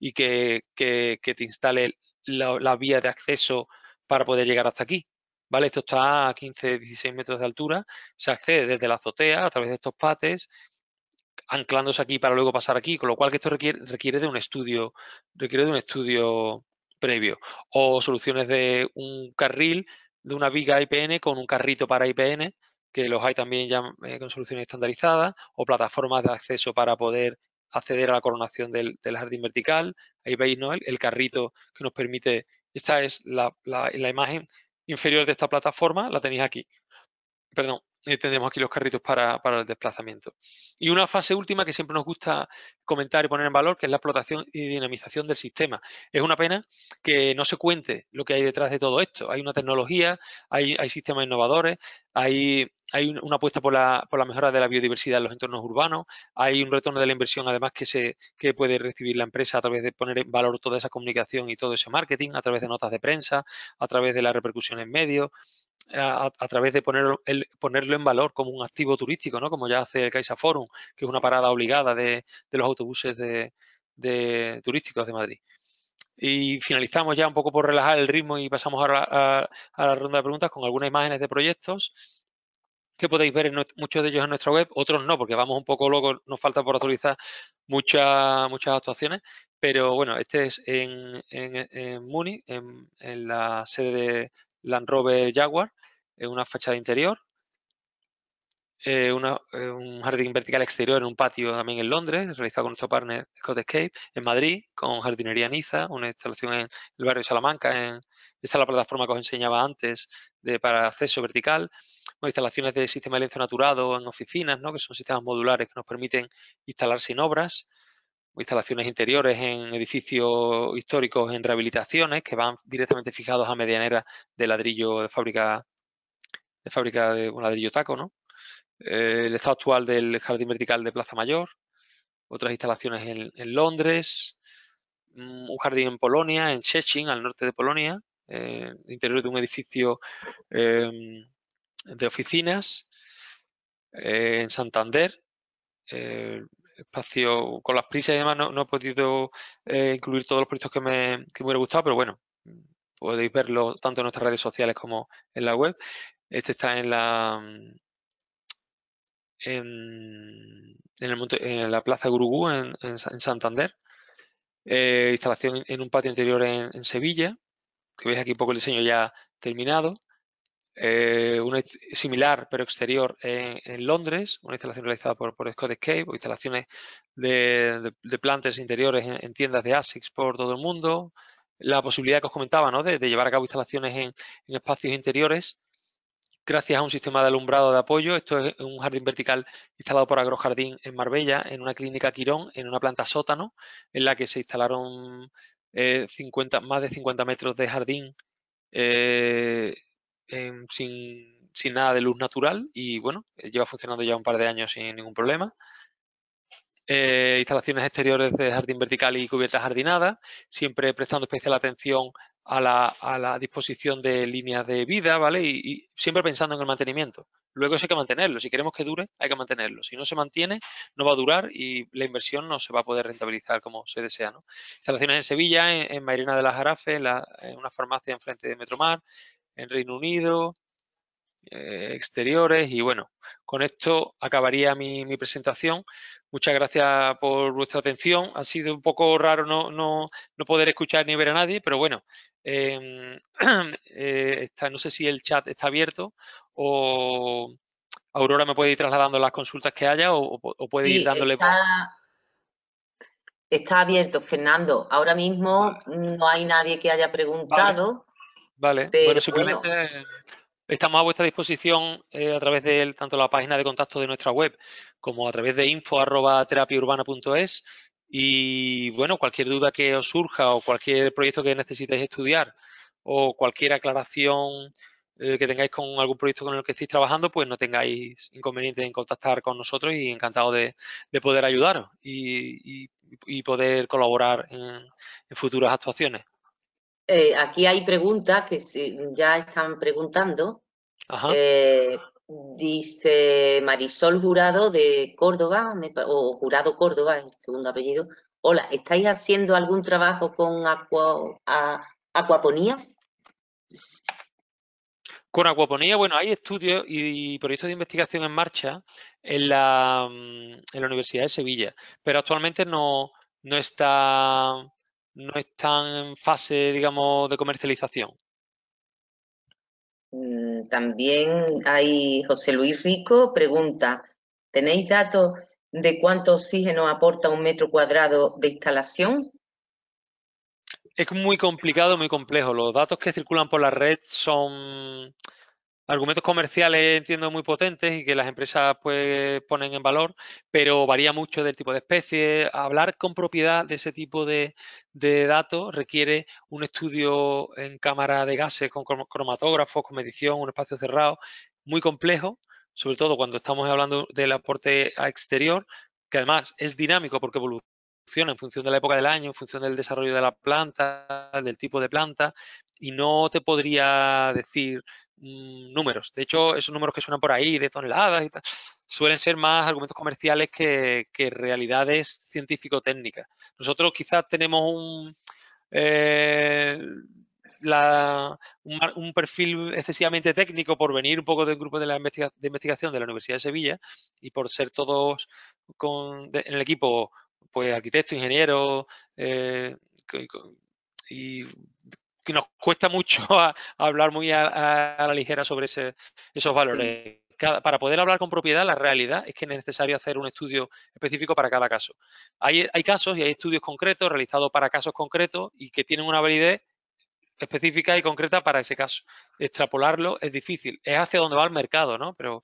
y que, te instale la, vía de acceso para poder llegar hasta aquí. ¿Vale? Esto está a 15, 16 metros de altura, se accede desde la azotea a través de estos pates, anclándose aquí para luego pasar aquí, con lo cual que esto requiere de un estudio, requiere de un estudio previo. O soluciones de un carril, de una viga IPN con un carrito para IPN, que los hay también ya eh, con soluciones estandarizadas o plataformas de acceso para poder acceder a la coronación del, jardín vertical. Ahí veis ¿no? el, carrito que nos permite, esta es la imagen inferior de esta plataforma, la tenéis aquí. Perdón, y tendremos aquí los carritos para, el desplazamiento. Y una fase última que siempre nos gusta comentar y poner en valor, que es la explotación y dinamización del sistema. Es una pena que no se cuente lo que hay detrás de todo esto. Hay una tecnología, hay, sistemas innovadores, hay, hay una apuesta por la, mejora de la biodiversidad en los entornos urbanos, hay un retorno de la inversión además que, se, que puede recibir la empresa a través de poner en valor toda esa comunicación y todo ese marketing, a través de notas de prensa, a través de la repercusión en medios, a, través de ponerlo, ponerlo en valor como un activo turístico, ¿no? como ya hace el Caixa Forum, que es una parada obligada de, los autobuses de, turísticos de Madrid. Y finalizamos ya un poco por relajar el ritmo y pasamos ahora a, la ronda de preguntas con algunas imágenes de proyectos que podéis ver en muchos de ellos en nuestra web, otros no, porque vamos un poco locos, nos falta por actualizar muchas muchas actuaciones, pero bueno, este es en, en, Muni, en la sede de Land Rover Jaguar, en una fachada interior, eh, eh, un jardín vertical exterior en un patio también en Londres, realizado con nuestro partner Scott Escape, en Madrid, con jardinería Niza, una instalación en el barrio de Salamanca, en, esta es la plataforma que os enseñaba antes de, para acceso vertical, instalaciones de sistema de lienzo naturado en oficinas, ¿no? que son sistemas modulares que nos permiten instalar sin obras, instalaciones interiores en edificios históricos en rehabilitaciones que van directamente fijados a medianera de ladrillo de fábrica de fábrica de un ladrillo taco, ¿no? Eh, el estado actual del jardín vertical de Plaza Mayor, otras instalaciones en, Londres, mm, un jardín en Polonia, en Szczecin, al norte de Polonia, interior de un edificio em, de oficinas, eh, en Santander, eh, espacio, con las prisas y demás, no, he podido eh, incluir todos los proyectos que me, que me hubiera gustado, pero bueno, podéis verlo tanto en nuestras redes sociales como en la web. Este está en la en, en, el, en la Plaza Gurugú en, en Santander. Eh, instalación en un patio interior en, Sevilla, que veis aquí un poco el diseño ya terminado. Eh, una similar pero exterior en, Londres, una instalación realizada por, por Scott Escape, o instalaciones de, de, plantas interiores en, tiendas de ASICS por todo el mundo, la posibilidad que os comentaba ¿no? de, llevar a cabo instalaciones en, espacios interiores gracias a un sistema de alumbrado de apoyo. Esto es un jardín vertical instalado por Agrojardín en Marbella, en una clínica Quirón, en una planta sótano, en la que se instalaron 50, eh, más de 50 metros de jardín eh, Em, sin, nada de luz natural y bueno, eh, lleva funcionando ya un par de años sin ningún problema. Eh, instalaciones exteriores de jardín vertical y cubiertas jardinadas, siempre prestando especial atención a la, disposición de líneas de vida, ¿vale? Y, siempre pensando en el mantenimiento. Luego eso hay que mantenerlo, si queremos que dure, hay que mantenerlo. Si no se mantiene, no va a durar y la inversión no se va a poder rentabilizar como se desea, ¿no? Instalaciones en Sevilla, en, Marina de las Jarafes, en una farmacia enfrente de Metromar, en Reino Unido, eh, exteriores y bueno, con esto acabaría mi, presentación. Muchas gracias por vuestra atención. Ha sido un poco raro no, no, no poder escuchar ni ver a nadie, pero bueno, em, eh, está, no sé si el chat está abierto o Aurora me puede ir trasladando las consultas que haya o, puede ir dándole... Está, está, abierto, Fernando. Ahora mismo no hay nadie que haya preguntado. Vale, bueno, simplemente estamos a vuestra disposición eh, a través de tanto la página de contacto de nuestra web como a través de info.terapiaurbana.es y bueno, cualquier duda que os surja o cualquier proyecto que necesitéis estudiar o cualquier aclaración eh, que tengáis con algún proyecto con el que estéis trabajando, pues no tengáis inconveniente en contactar con nosotros y encantado de, poder ayudaros y, poder colaborar en futuras actuaciones. Eh, aquí hay preguntas que ya están preguntando. Eh, dice Marisol Jurado de Córdoba, o Jurado Córdoba, es el segundo apellido. Hola, ¿estáis haciendo algún trabajo con aqua, Con acuaponía, bueno, hay estudios y proyectos de investigación en marcha en la, mm, en la Universidad de Sevilla, pero actualmente no, no está no están en fase, digamos, de comercialización? Mm, también hay José Luis Rico, pregunta, ¿tenéis datos de cuánto oxígeno aporta un metro cuadrado de instalación? Es muy complicado, muy complejo. Los datos que circulan por la red son argumentos comerciales entiendo muy potentes y que las empresas pues ponen en valor, pero varía mucho del tipo de especie. Hablar con propiedad de ese tipo de, de datos requiere un estudio en cámara de gases con cromatógrafos, con medición, un espacio cerrado, muy complejo, sobre todo cuando estamos hablando del aporte a exterior, que además es dinámico porque evoluciona en función de la época del año, en función del desarrollo de la planta, del tipo de planta, y no te podría decir Mm, números. De hecho, esos números que suenan por ahí de toneladas y suelen ser más argumentos comerciales que, realidades científico-técnicas. Nosotros quizás tenemos un, eh, un, perfil excesivamente técnico por venir un poco del grupo de, la investigación de la Universidad de Sevilla y por ser todos con, en el equipo pues arquitecto, ingeniero eh, y que nos cuesta mucho hablar muy a, la ligera sobre esos valores. para poder hablar con propiedad, la realidad es que es necesario hacer un estudio específico para cada caso. Hay, casos y hay estudios concretos realizados para casos concretos y que tienen una validez específica y concreta para ese caso. Extrapolarlo es difícil, es hacia donde va el mercado, ¿no? Pero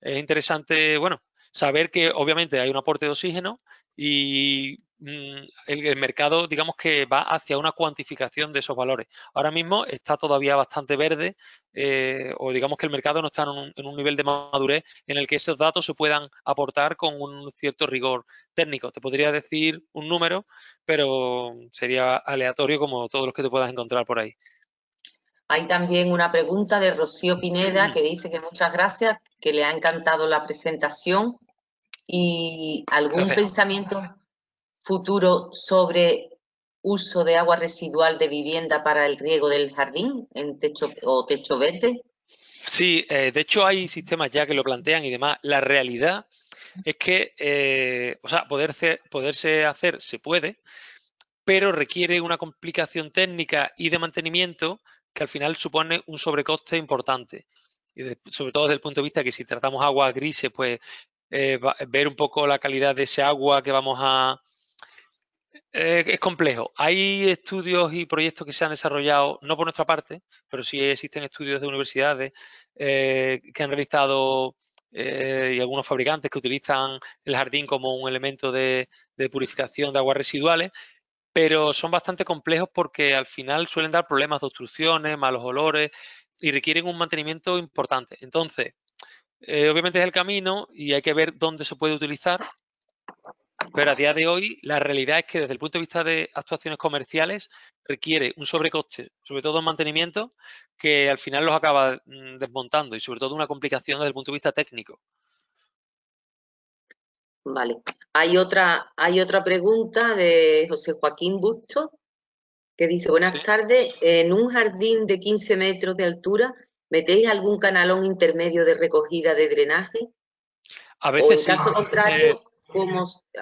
es interesante, bueno, saber que obviamente hay un aporte de oxígeno, y mm, el, mercado, digamos que va hacia una cuantificación de esos valores. Ahora mismo está todavía bastante verde eh, o digamos que el mercado no está en un, nivel de madurez en el que esos datos se puedan aportar con un cierto rigor técnico. Te podría decir un número, pero sería aleatorio como todos los que te puedas encontrar por ahí. Hay también una pregunta de Rocío Pineda mm. que dice que muchas gracias, que le ha encantado la presentación ¿Y algún pensamiento futuro sobre uso de agua residual de vivienda para el riego del jardín en techo o techo verde? Sí, eh, de hecho hay sistemas ya que lo plantean y demás. La realidad es que, eh, o sea, poderse, poderse hacer se puede, pero requiere una complicación técnica y de mantenimiento que al final supone un sobrecoste importante. Y sobre todo desde el punto de vista que si tratamos aguas grises, pues eh, ver un poco la calidad de ese agua que vamos a... Eh, es complejo. Hay estudios y proyectos que se han desarrollado, no por nuestra parte, pero sí existen estudios de universidades eh, que han realizado y algunos fabricantes que utilizan el jardín como un elemento de, de purificación de aguas residuales pero son bastante complejos porque al final suelen dar problemas de obstrucciones, malos olores y requieren un mantenimiento importante. Entonces, eh, obviamente es el camino y hay que ver dónde se puede utilizar, pero a día de hoy la realidad es que desde el punto de vista de actuaciones comerciales requiere un sobrecoste, sobre todo en mantenimiento, que al final los acaba mm, desmontando y sobre todo una complicación desde el punto de vista técnico. Vale. Hay otra, hay otra pregunta de José Joaquín Busto que dice, buenas tardes, en un jardín de 15 metros de altura ¿Metéis algún canalón intermedio de recogida de drenaje? A veces si en sí. contrario,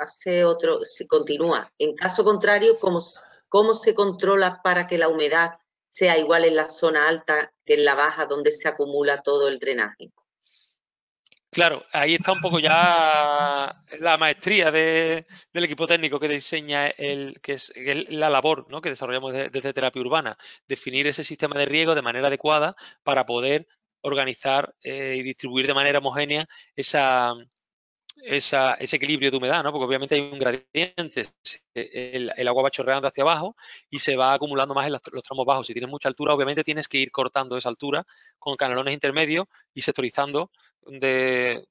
hace otro? si continúa. En caso contrario, ¿cómo se controla para que la humedad sea igual en la zona alta que en la baja donde se acumula todo el drenaje? Claro, ahí está un poco ya la maestría del equipo técnico que diseña el, que es la labor ¿no? que desarrollamos desde terapia urbana, definir ese sistema de riego de manera adecuada para poder organizar eh, y distribuir de manera homogénea esa, ese equilibrio de humedad, ¿no? Porque obviamente hay un gradiente, el, agua va chorreando hacia abajo y se va acumulando más en los, tramos bajos. Si tienes mucha altura, obviamente tienes que ir cortando esa altura con canalones intermedios y sectorizando de,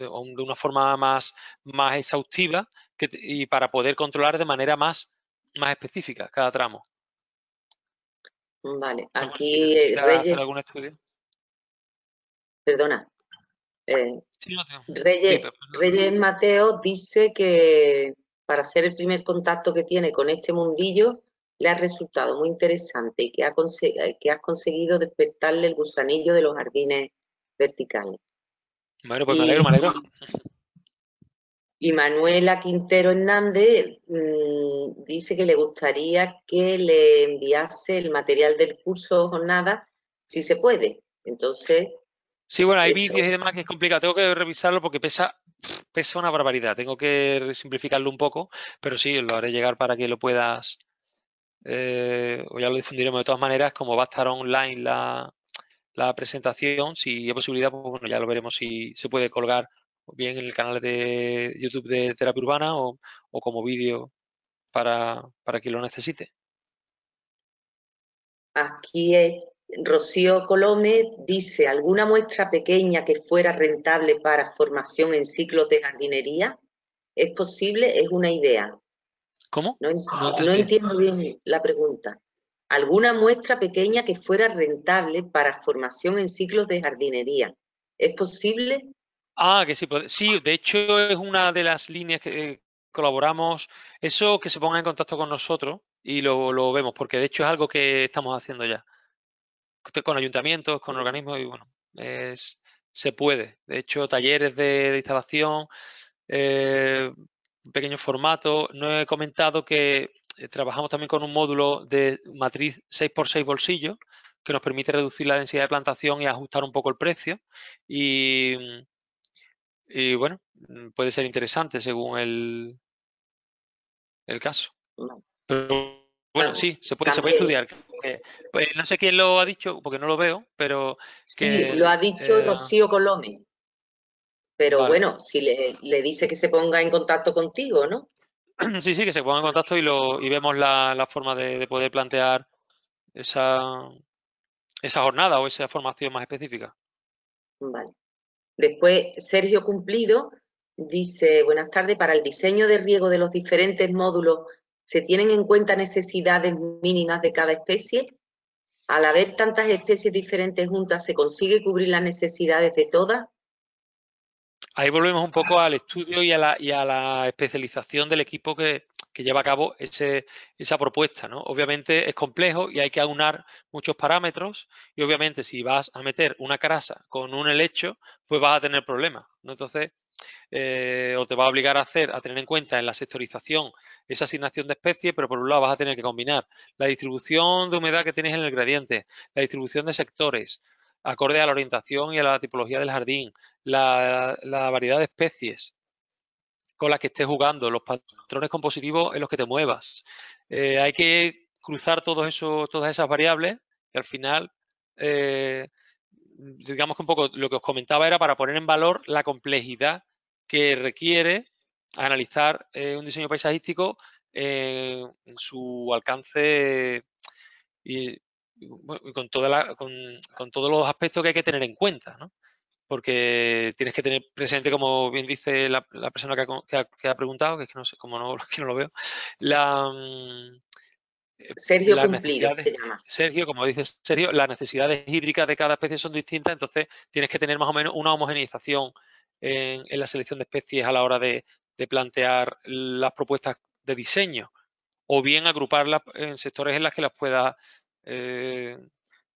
una forma más, más exhaustiva y para poder controlar de manera más, más específica cada tramo. Vale, aquí ¿Algún estudio? Perdona, eh, Reyes, Mateo dice que para hacer el primer contacto que tiene con este mundillo, le ha resultado muy interesante y que, ha has conseguido despertarle el gusanillo de los jardines verticales. Pues y, Manuela Quintero Hernández mm, dice que le gustaría que le enviase el material del curso jornada, si se puede. Entonces, Sí, bueno, hay vídeos y demás que es complicado. Tengo que revisarlo porque pesa, pesa una barbaridad. Tengo que simplificarlo un poco, pero sí, lo haré llegar para que lo puedas. Eh, o ya lo difundiremos de todas maneras, como va a estar online la, presentación, si hay posibilidad, pues bueno, ya lo veremos si se puede colgar bien en el canal de YouTube de Terapia Urbana o, como vídeo para, para quien lo necesite. Aquí Rocío Colome dice, ¿alguna muestra pequeña que fuera rentable para formación en ciclos de jardinería? ¿Es posible? Es una idea. ¿Cómo? No, entiendo bien la pregunta. ¿Alguna muestra pequeña que fuera rentable para formación en ciclos de jardinería? ¿Es posible? Ah, que sí, sí, de hecho es una de las líneas que eh, colaboramos. Eso que se ponga en contacto con nosotros y lo vemos, porque de hecho es algo que estamos haciendo ya con ayuntamientos, con organismos y bueno, es, se puede. De hecho, talleres de, instalación, eh, pequeños formato. No he comentado que eh, trabajamos también con un módulo de matriz 6x6 bolsillo que nos permite reducir la densidad de plantación y ajustar un poco el precio. Y, bueno, puede ser interesante según el, el caso. Bueno, sí, se puede, se puede estudiar. Pues, no sé quién lo ha dicho, porque no lo veo, pero... sí, lo ha dicho eh, Rocío Colomé. Pero bueno, si le, dice que se ponga en contacto contigo, ¿no? Sí, sí, que se ponga en contacto y, lo, vemos la, forma de, poder plantear esa, esa jornada o esa formación más específica. Vale. Después, Sergio Cumplido dice, buenas tardes, para el diseño de riego de los diferentes módulos se tienen en cuenta necesidades mínimas de cada especie. Al haber tantas especies diferentes juntas, ¿se consigue cubrir las necesidades de todas? Ahí volvemos un poco al estudio y a la, y a la especialización del equipo que, que lleva a cabo esa propuesta. ¿no? Obviamente es complejo y hay que aunar muchos parámetros y obviamente si vas a meter una carasa con un helecho, pues vas a tener problemas. Entonces, eh, o te va a obligar a hacer, a tener en cuenta en la sectorización esa asignación de especies, pero por un lado vas a tener que combinar la distribución de humedad que tienes en el gradiente, la distribución de sectores, acorde a la orientación y a la tipología del jardín, la variedad de especies, con las que estés jugando, los patrones compositivos en los que te muevas. Eh, hay que cruzar todos esos, todas esas variables y, al final, eh, digamos que un poco lo que os comentaba era para poner en valor la complejidad que requiere analizar eh, un diseño paisajístico en su alcance y, con, toda con, todos los aspectos que hay que tener en cuenta porque tienes que tener presente, como bien dice la, persona que ha, preguntado, que es que no sé, cómo no, lo veo, la... Mm, eh, Sergio como dice Sergio, las necesidades hídricas de cada especie son distintas, entonces tienes que tener más o menos una homogeneización en, la selección de especies a la hora de, plantear las propuestas de diseño o bien agruparlas en sectores en las que las pueda eh,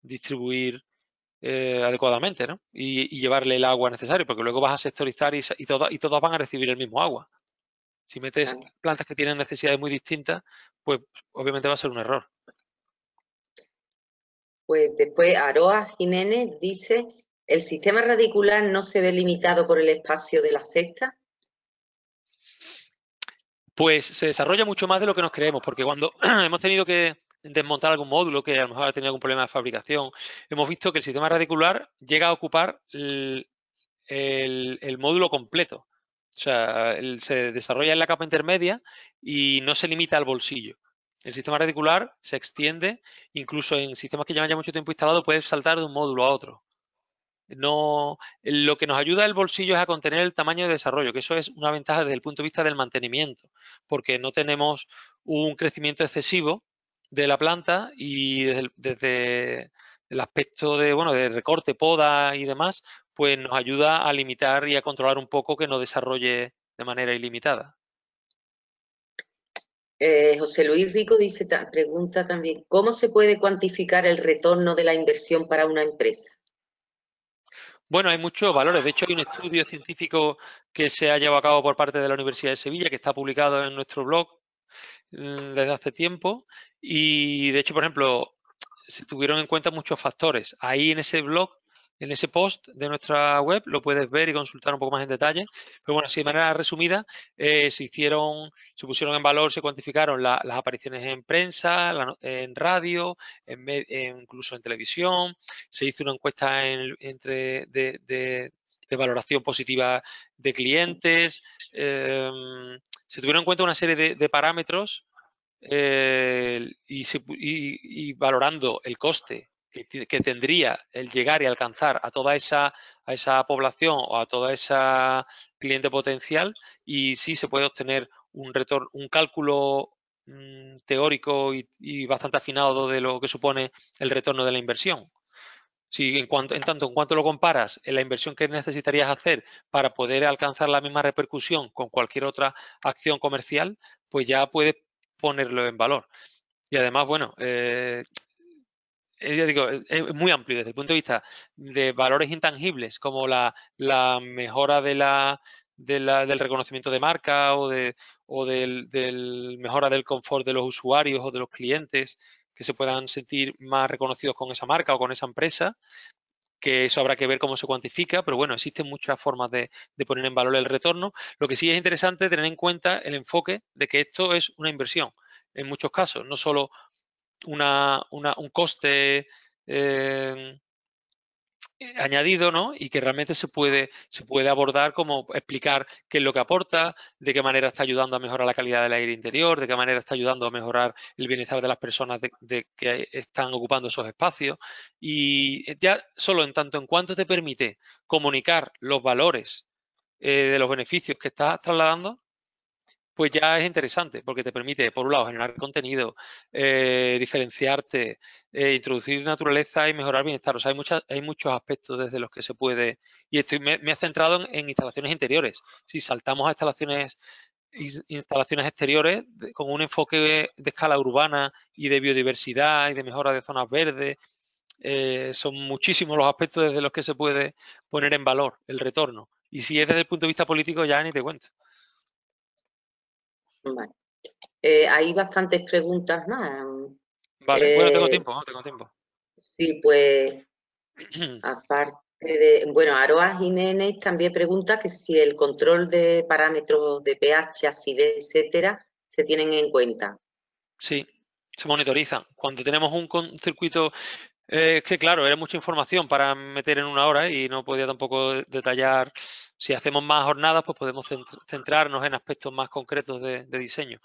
distribuir eh, adecuadamente, ¿no? Y, llevarle el agua necesario, porque luego vas a sectorizar y, y, todas, y van a recibir el mismo agua. Si metes plantas que tienen necesidades muy distintas, pues obviamente va a ser un error. Pues después Aroa Jiménez dice, ¿el sistema radicular no se ve limitado por el espacio de la cesta? Pues se desarrolla mucho más de lo que nos creemos, porque cuando hemos tenido que, desmontar algún módulo que a lo mejor ha tenido algún problema de fabricación. Hemos visto que el sistema radicular llega a ocupar el, módulo completo. O sea, se desarrolla en la capa intermedia y no se limita al bolsillo. El sistema radicular se extiende, incluso en sistemas que llevan ya mucho tiempo instalado, puede saltar de un módulo a otro. No, lo que nos ayuda el bolsillo es a contener el tamaño de desarrollo, que eso es una ventaja desde el punto de vista del mantenimiento, porque no tenemos un crecimiento excesivo de la planta y desde el, aspecto de, bueno, de recorte, poda y demás, pues nos ayuda a limitar y a controlar un poco que no desarrolle de manera ilimitada. Eh, José Luis Rico dice, pregunta también, ¿cómo se puede cuantificar el retorno de la inversión para una empresa? Bueno, hay muchos valores. De hecho, hay un estudio científico que se ha llevado a cabo por parte de la Universidad de Sevilla, que está publicado en nuestro blog, Mm, desde hace tiempo y de hecho, por ejemplo, se tuvieron en cuenta muchos factores. Ahí en ese blog, en ese post de nuestra web, lo puedes ver y consultar un poco más en detalle. Pero bueno, así de manera resumida, eh, se hicieron, se pusieron en valor, se cuantificaron las apariciones en prensa, en radio, en, incluso en televisión. Se hizo una encuesta entre de, de valoración positiva de clientes. Em, se tuvieron en cuenta una serie de, parámetros eh, y, valorando el coste que, tendría el llegar y alcanzar a toda esa, a esa población o a toda esa cliente potencial y sí se puede obtener un, retorno, un cálculo mm, teórico y bastante afinado de lo que supone el retorno de la inversión. Si en, cuanto, en tanto, en cuanto lo comparas, en la inversión que necesitarías hacer para poder alcanzar la misma repercusión con cualquier otra acción comercial, pues ya puedes ponerlo en valor. Y además, bueno, eh, eh, ya digo, es muy amplio desde el punto de vista de valores intangibles, como la, mejora del reconocimiento de marca o, de, o del, mejora del confort de los usuarios o de los clientes, que se puedan sentir más reconocidos con esa marca o con esa empresa, que eso habrá que ver cómo se cuantifica, pero bueno, existen muchas formas de, poner en valor el retorno. Lo que sí es interesante tener en cuenta el enfoque de que esto es una inversión, en muchos casos, no solo una, un coste eh, añadido, ¿no? Y que realmente se puede, se puede abordar como explicar qué es lo que aporta, de qué manera está ayudando a mejorar la calidad del aire interior, de qué manera está ayudando a mejorar el bienestar de las personas de, que están ocupando esos espacios. Y ya solo en tanto en cuanto te permite comunicar los valores eh, de los beneficios que estás trasladando, pues ya es interesante porque te permite, por un lado, generar contenido, eh, diferenciarte, eh, introducir naturaleza y mejorar bienestar. O sea, hay, muchas, hay muchos aspectos desde los que se puede. Y estoy, me, ha he centrado en, instalaciones interiores. Si saltamos a instalaciones instalaciones exteriores con un enfoque de escala urbana y de biodiversidad y de mejora de zonas verdes, eh, son muchísimos los aspectos desde los que se puede poner en valor el retorno. Y si es desde el punto de vista político, ya ni te cuento. Vale. Eh, hay bastantes preguntas más. Vale, bueno, tengo eh, tiempo, ¿no? Tengo tiempo. Sí, pues aparte de, bueno, Aroa Jiménez también pregunta que si el control de parámetros de pH, acidez, etcétera, se tienen en cuenta. Sí, se monitoriza. Cuando tenemos un, circuito eh, es que claro, era mucha información para meter en una hora y no podía tampoco detallar si hacemos más jornadas, pues podemos centrarnos en aspectos más concretos de, diseño.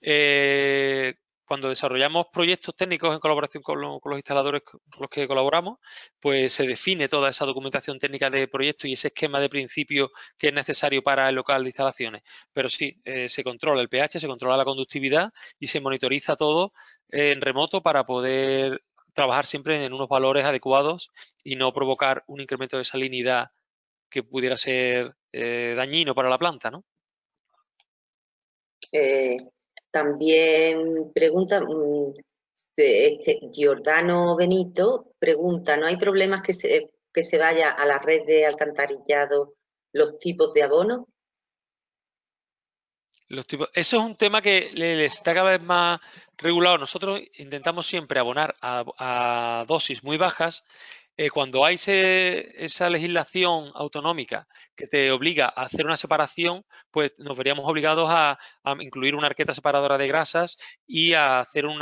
Eh, cuando desarrollamos proyectos técnicos en colaboración con, los instaladores con los que colaboramos, pues se define toda esa documentación técnica de proyecto y ese esquema de principio que es necesario para el local de instalaciones. Pero sí, eh, se controla el pH, se controla la conductividad y se monitoriza todo en remoto para poder trabajar siempre en unos valores adecuados y no provocar un incremento de salinidad que pudiera ser eh, dañino para la planta, ¿no? Eh, también pregunta, mm, este, Giordano Benito pregunta, ¿no hay problemas que se, que se vaya a la red de alcantarillado los tipos de abono? eso es un tema que está cada vez más regulado. Nosotros intentamos siempre abonar a dosis muy bajas eh, cuando hay esa legislación autonómica que te obliga a hacer una separación, pues nos veríamos obligados a, incluir una arqueta separadora de grasas y a hacer un,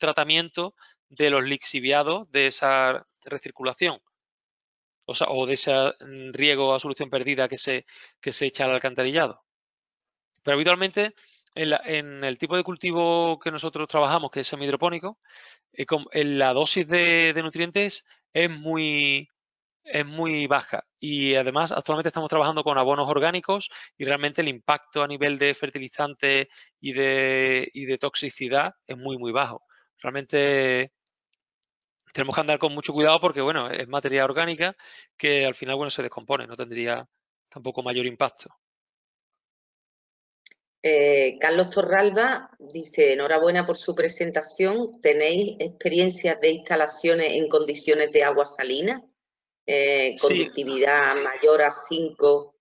tratamiento de los lixiviados de esa recirculación. O, de ese mm, riego a solución perdida que se, que se echa al alcantarillado. Pero habitualmente en, el tipo de cultivo que nosotros trabajamos, que es semihidropónico, eh, en la dosis de, nutrientes es muy, es muy baja. Y además, actualmente estamos trabajando con abonos orgánicos y realmente el impacto a nivel de fertilizante y de, y de toxicidad es muy, muy bajo. Realmente tenemos que andar con mucho cuidado porque, bueno, es materia orgánica que al final, bueno, se descompone, no tendría tampoco mayor impacto. Eh, Carlos Torralba dice, enhorabuena por su presentación. ¿Tenéis experiencias de instalaciones en condiciones de agua salina? Eh, conductividad mayor a 5.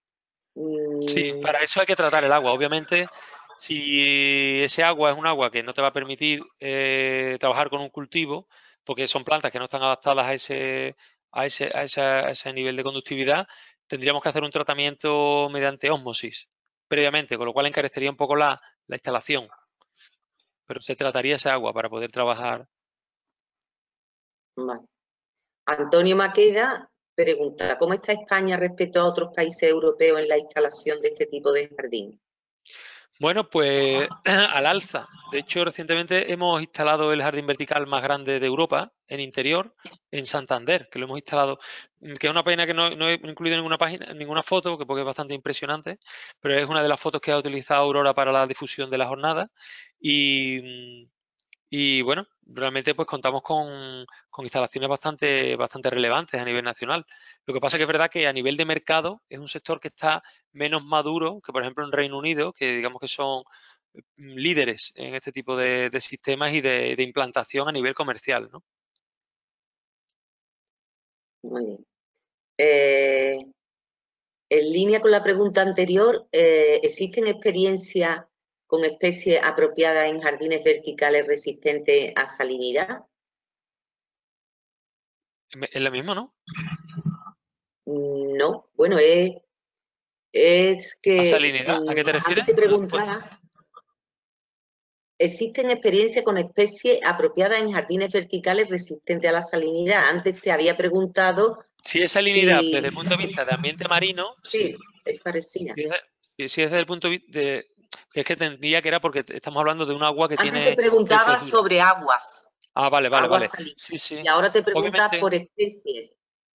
Mm. Sí, para eso hay que tratar el agua. Obviamente, si ese agua es un agua que no te va a permitir eh, trabajar con un cultivo, porque son plantas que no están adaptadas a ese, a ese, a ese nivel de conductividad, tendríamos que hacer un tratamiento mediante ósmosis previamente, con lo cual encarecería un poco la, instalación. Pero se trataría esa agua para poder trabajar. Antonio Maqueda pregunta, ¿cómo está España respecto a otros países europeos en la instalación de este tipo de jardín? Bueno, pues al alza. De hecho, recientemente hemos instalado el jardín vertical más grande de Europa en interior, en Santander, que lo hemos instalado, mm, que es una página que no, he incluido ninguna página, ninguna foto, porque es bastante impresionante, pero es una de las fotos que ha utilizado Aurora para la difusión de la jornada. Y mm, y bueno, realmente pues contamos con, instalaciones bastante, bastante relevantes a nivel nacional. Lo que pasa que es verdad que a nivel de mercado es un sector que está menos maduro que por ejemplo en Reino Unido, que digamos que son mm, líderes en este tipo de, sistemas y de, implantación a nivel comercial. ¿no? Muy bien. Eh, en línea con la pregunta anterior, eh, ¿existen experiencias con especies apropiadas en jardines verticales resistentes a salinidad? Es la misma, ¿no? No, bueno, es, que... ¿A salinidad? ¿A qué te mm, refieres? Te preguntaba, existen experiencias con especies apropiadas en jardines verticales resistentes a la salinidad. Antes te había preguntado... Si es salinidad desde el punto de vista de ambiente marino... Sí, es parecida. Si es, si es desde el punto de vista... De es que tendría que era porque estamos hablando de un agua que Antes tiene. Te preguntaba sobre aguas. Ah, vale, vale, vale. Y ahora te preguntas por especies.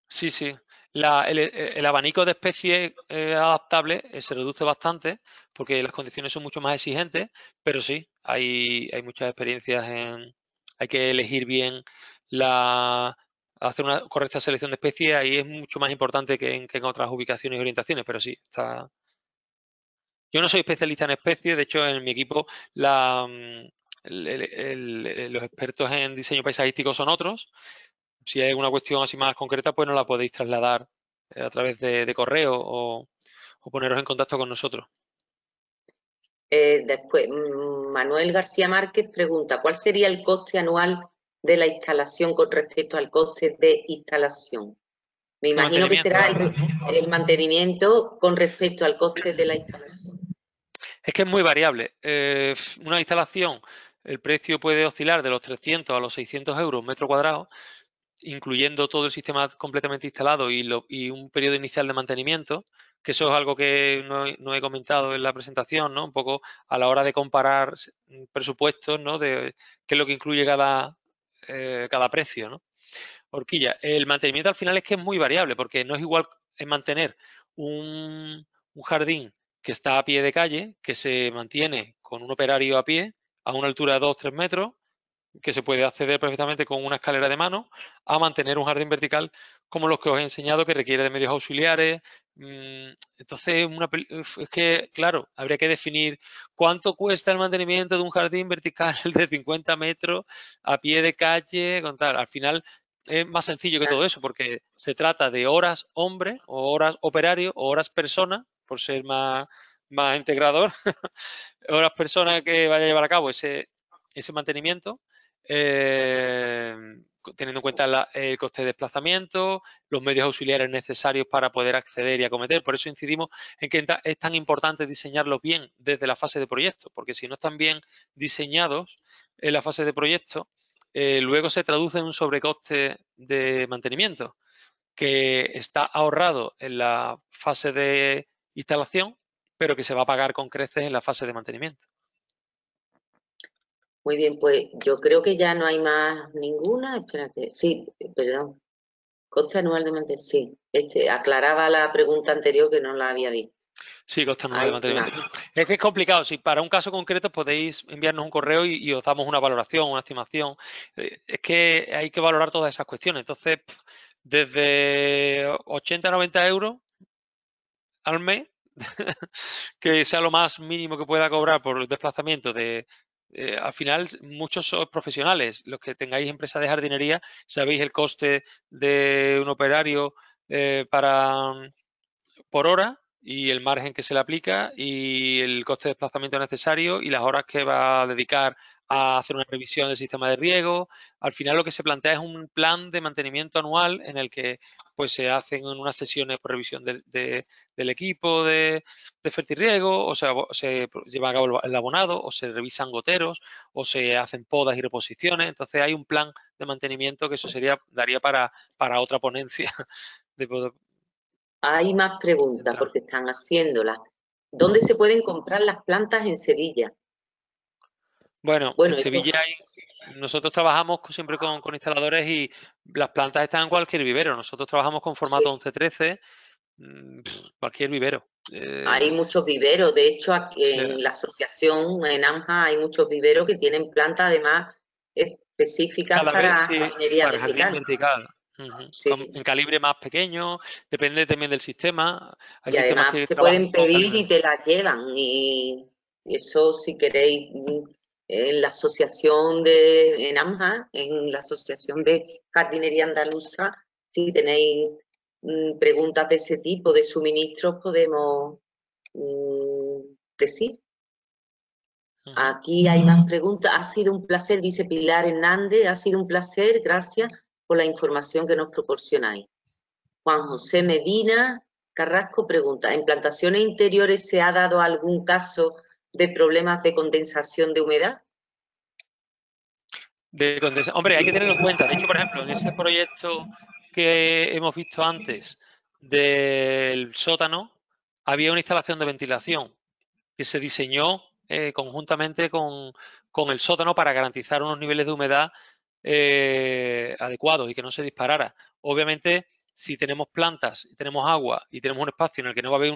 Sí, sí. E, e, el, abanico de especies eh, adaptables eh, se reduce bastante porque las condiciones son mucho más exigentes, pero sí, hay, hay muchas experiencias en... Hay que elegir bien la... Hacer una correcta selección de especies, ahí es mucho más importante que en, que en otras ubicaciones y orientaciones, pero sí, está, yo no soy especialista en especies, de hecho en mi equipo la, mm, los expertos en diseño paisajístico son otros. Si hay alguna cuestión así más concreta, pues nos la podéis trasladar eh, a través de, correo o, poneros en contacto con nosotros. Eh, después, mm, Manuel García Márquez pregunta, ¿cuál sería el coste anual de la instalación con respecto al coste de instalación? Me imagino que será el mantenimiento con respecto al coste de la instalación. Es que es muy variable. Eh, una instalación, el precio puede oscilar de los 300 a los 600 euros metro cuadrado, incluyendo todo el sistema completamente instalado y, y un periodo inicial de mantenimiento, que eso es algo que no, he comentado en la presentación, ¿no? Un poco a la hora de comparar presupuestos, ¿no? De qué es lo que incluye cada, eh, cada precio, Horquilla, el mantenimiento al final es que es muy variable, porque no es igual en mantener un jardín que está a pie de calle, que se mantiene con un operario a pie a una altura de 2-3 metros, que se puede acceder perfectamente con una escalera de mano, a mantener un jardín vertical como los que os he enseñado, que requiere de medios auxiliares. Mm, entonces, es que, claro, habría que definir cuánto cuesta el mantenimiento de un jardín vertical de 50 metros a pie de calle, Al final, es más sencillo que todo eso, porque se trata de horas hombre, o horas operario, o horas persona, por ser más, más integrador, o las personas que vaya a llevar a cabo ese, ese mantenimiento, eh, teniendo en cuenta el coste de desplazamiento, los medios auxiliares necesarios para poder acceder y acometer. Por eso incidimos en que es tan importante diseñarlos bien desde la fase de proyecto, porque si no están bien diseñados en la fase de proyecto, eh, luego se traduce en un sobrecoste de mantenimiento que está ahorrado en la fase de instalación, pero que se va a pagar con creces en la fase de mantenimiento. Muy bien, pues yo creo que ya no hay más ninguna. Espérate, sí, perdón. Coste anual de mantenimiento, sí. Este, aclaraba la pregunta anterior que no la había visto. Sí, coste anual de mantenimiento. Es que es complicado. Si para un caso concreto podéis enviarnos un correo y, os damos una valoración, una estimación. Eh, es que hay que valorar todas esas cuestiones. Entonces, desde 80 a 90 euros al mes, que sea lo más mínimo que pueda cobrar por el desplazamiento de... Eh, al final, muchos profesionales, los que tengáis empresa de jardinería, sabéis el coste de un operario eh, para por hora y el margen que se le aplica y el coste de desplazamiento necesario y las horas que va a dedicar a hacer una revisión del sistema de riego. Al final lo que se plantea es un plan de mantenimiento anual en el que pues se hacen en unas sesiones por revisión del equipo de, de fertirriego, o sea, se lleva a cabo el abonado, o se revisan goteros, o se hacen podas y reposiciones. Entonces hay un plan de mantenimiento que eso sería, daría para, para otra ponencia. Hay más preguntas porque están haciéndolas. ¿Dónde se pueden comprar las plantas en Sevilla? Bueno, en Sevilla nosotros trabajamos siempre con, instaladores y las plantas están en cualquier vivero. Nosotros trabajamos con formato 11-13, mm, cualquier vivero. Eh, hay muchos viveros. De hecho, aquí en la asociación, en Anja hay muchos viveros que tienen plantas además específicas para, sí, jardinería vertical. en calibre más pequeño, depende también del sistema. se pueden pedir y te las llevan y eso si queréis mm, en la asociación de, en en la asociación de jardinería andaluza, si tenéis mm, preguntas de ese tipo, de suministros, podemos mm, decir. Aquí hay más preguntas. Ha sido un placer, dice Pilar Hernández, ha sido un placer, gracias por la información que nos proporcionáis. Juan José Medina Carrasco pregunta, ¿en plantaciones interiores se ha dado algún caso de problemas de condensación de humedad? Hombre, hay que tenerlo en cuenta. De hecho, por ejemplo, en ese proyecto que hemos visto antes del sótano, había una instalación de ventilación que se diseñó eh, conjuntamente con, con el sótano para garantizar unos niveles de humedad eh, adecuado y que no se disparara. Obviamente, si tenemos plantas, tenemos agua y tenemos un espacio en el que no va a haber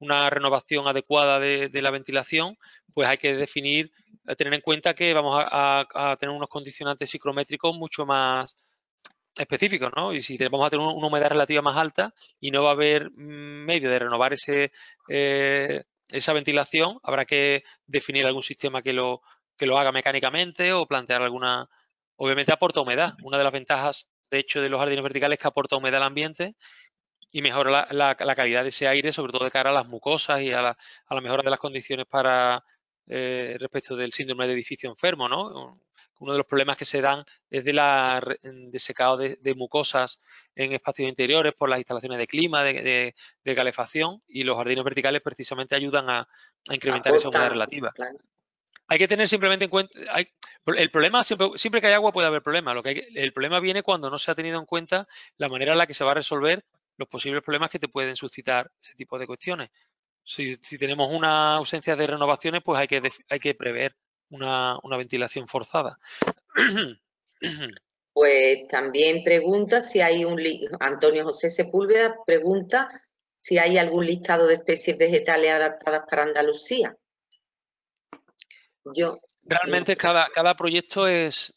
una, renovación adecuada de, la ventilación, pues hay que definir, eh, tener en cuenta que vamos a, tener unos condicionantes psicrométricos mucho más específicos, ¿no? Y si vamos a tener una humedad relativa más alta y no va a haber mm, medio de renovar eh, esa ventilación, habrá que definir algún sistema que lo haga mecánicamente o plantear alguna, Obviamente aporta humedad. Una de las ventajas, de hecho, de los jardines verticales es que aporta humedad al ambiente y mejora la, calidad de ese aire, sobre todo de cara a las mucosas y a la, mejora de las condiciones para eh, respecto del síndrome de edificio enfermo, ¿no? Uno de los problemas que se dan es de la de secado de, mucosas en espacios interiores por las instalaciones de clima, de, calefacción y los jardines verticales precisamente ayudan a, incrementar esa humedad relativa hay que tener simplemente en cuenta, el problema, siempre, que hay agua puede haber problema. el problema viene cuando no se ha tenido en cuenta la manera en la que se va a resolver los posibles problemas que te pueden suscitar ese tipo de cuestiones. Si, tenemos una ausencia de renovaciones, pues hay que, hay que prever una, una ventilación forzada. Pues también pregunta si hay un... Antonio José Sepúlveda pregunta si hay algún listado de especies vegetales adaptadas para Andalucía. Realmente eh, Cada, cada proyecto es.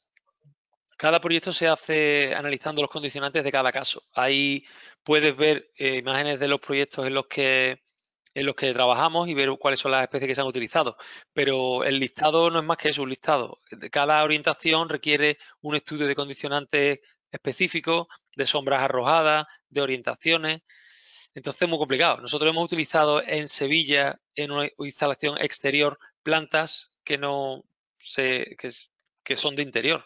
Cada proyecto se hace analizando los condicionantes de cada caso. Ahí puedes ver eh, imágenes de los proyectos en los que en los que trabajamos y ver cuáles son las especies que se han utilizado. Pero el listado no es más que eso, un listado. Cada orientación requiere un estudio de condicionantes específicos, de sombras arrojadas, de orientaciones. Entonces es muy complicado. Nosotros hemos utilizado en Sevilla, en una instalación exterior, plantas que no se, que, son de interior,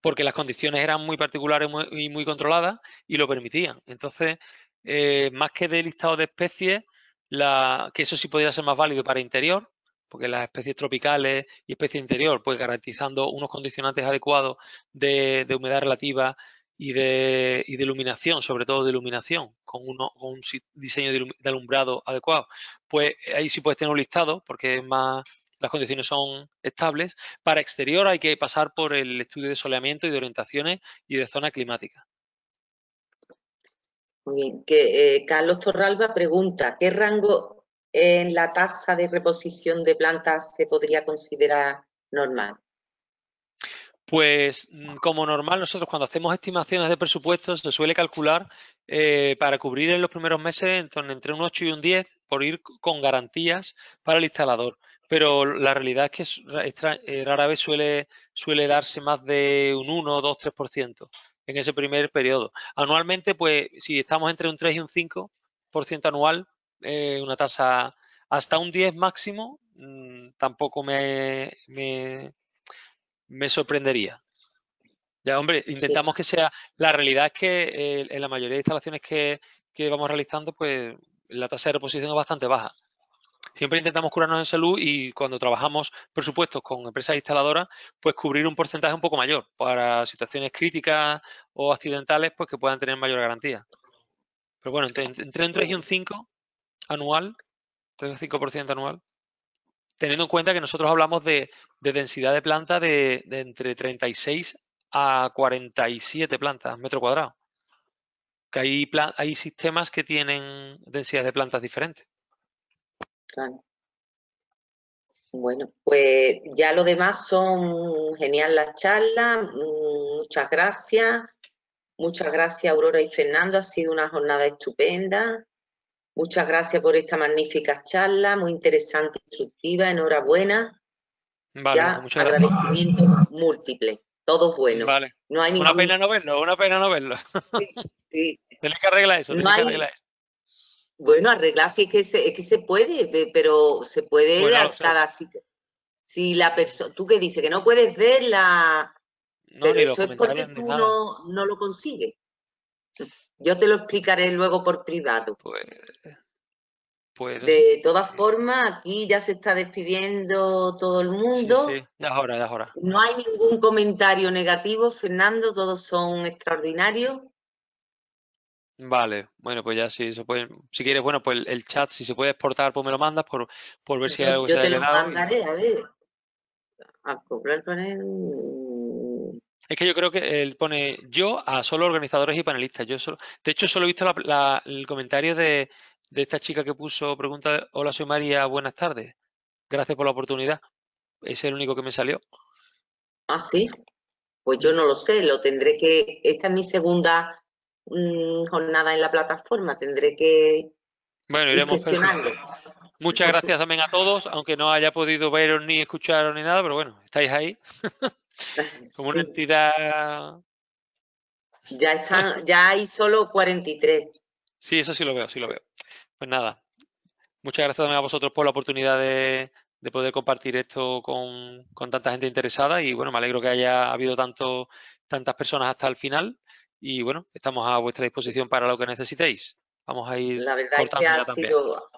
porque las condiciones eran muy particulares y muy controladas y lo permitían. Entonces, eh, más que de listado de especies, la, que eso sí podría ser más válido para interior, porque las especies tropicales y especies interior, pues garantizando unos condicionantes adecuados de, de humedad relativa y de, y de, iluminación, sobre todo de iluminación, con, uno, con un diseño de alumbrado adecuado, pues ahí sí puedes tener un listado, porque es más las condiciones son estables. Para exterior hay que pasar por el estudio de soleamiento y de orientaciones y de zona climática. Muy bien. Eh, Carlos Torralba pregunta, ¿qué rango en la tasa de reposición de plantas se podría considerar normal? Pues mm, como normal, nosotros cuando hacemos estimaciones de presupuestos se suele calcular eh, para cubrir en los primeros meses entre, entre un 8 y un 10 por ir con garantías para el instalador pero la realidad es que eh, rara vez suele, suele darse más de un 1, 2, 3% en ese primer periodo. Anualmente, pues si estamos entre un 3 y un 5% anual, eh, una tasa hasta un 10 máximo, mm, tampoco me, sorprendería. Ya, hombre, intentamos que sea, la realidad es que eh, en la mayoría de instalaciones que, que vamos realizando, pues la tasa de reposición es bastante baja Siempre intentamos curarnos en salud y cuando trabajamos presupuestos con empresas instaladoras, pues cubrir un porcentaje un poco mayor para situaciones críticas o accidentales, pues que puedan tener mayor garantía. Pero bueno, entre, entre un 3 y un 5 anual, 3 5% anual, teniendo en cuenta que nosotros hablamos de, de densidad de planta de, de entre 36 a 47 plantas, metro cuadrado. Que hay, hay sistemas que tienen densidad de plantas diferentes. Bueno, pues ya lo demás son genial las charlas. Mm, muchas gracias. Muchas gracias Aurora y Fernando. Ha sido una jornada estupenda. Muchas gracias por esta magnífica charla, muy interesante instructiva. Enhorabuena. Vale, ya, muchas agradecimiento múltiple, todo bueno. Vale. No hay Una pena no verlo, una pena no verlo. Sí, que arreglar eso. No que arreglar eso. Bueno, arreglar es que es que se puede, pero se puede bueno, a Si la persona, tú que dices que no puedes verla, no, pero eso es porque tú no, lo consigues. Yo te lo explicaré luego por privado. Pues, pues de todas formas, aquí ya se está despidiendo todo el mundo. Sí, No hay ningún comentario negativo, Fernando, todos son extraordinarios. Vale, bueno, pues ya si se puede, si quieres, bueno, pues el, chat, si se puede exportar, pues me lo mandas por, ver si hay algo que se te Lo mandaré, a A Es que yo creo que él pone yo a solo organizadores y panelistas. Yo solo, de hecho, solo he visto el comentario de, esta chica que puso pregunta, hola, soy María, buenas tardes. Gracias por la oportunidad. es el único que me salió. Ah, sí. Pues yo no lo sé, lo tendré que... Esta es mi segunda Mm, jornada en la plataforma. Tendré que bueno, Muchas gracias también a todos, aunque no haya podido veros ni escucharos ni nada, pero bueno, estáis ahí. Como una entidad. Ya están, ya hay solo 43. Sí, eso sí lo veo, sí lo veo. Pues nada, muchas gracias también a vosotros por la oportunidad de, poder compartir esto con, con, tanta gente interesada y bueno, me alegro que haya habido tanto, tantas personas hasta el final y bueno, estamos a vuestra disposición para lo que necesitéis. Vamos a ir. La verdad es que ha sido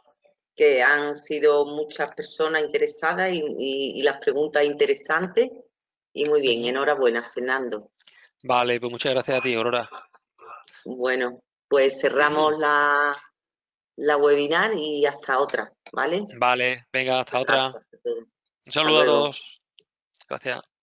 que han sido muchas personas interesadas y, y, las preguntas interesantes. Y muy bien, enhorabuena, Fernando. Vale, pues muchas gracias a ti, Aurora. Bueno, pues cerramos la, webinar y hasta otra, ¿vale? Vale, venga, hasta otra. Un saludo a todos. Gracias.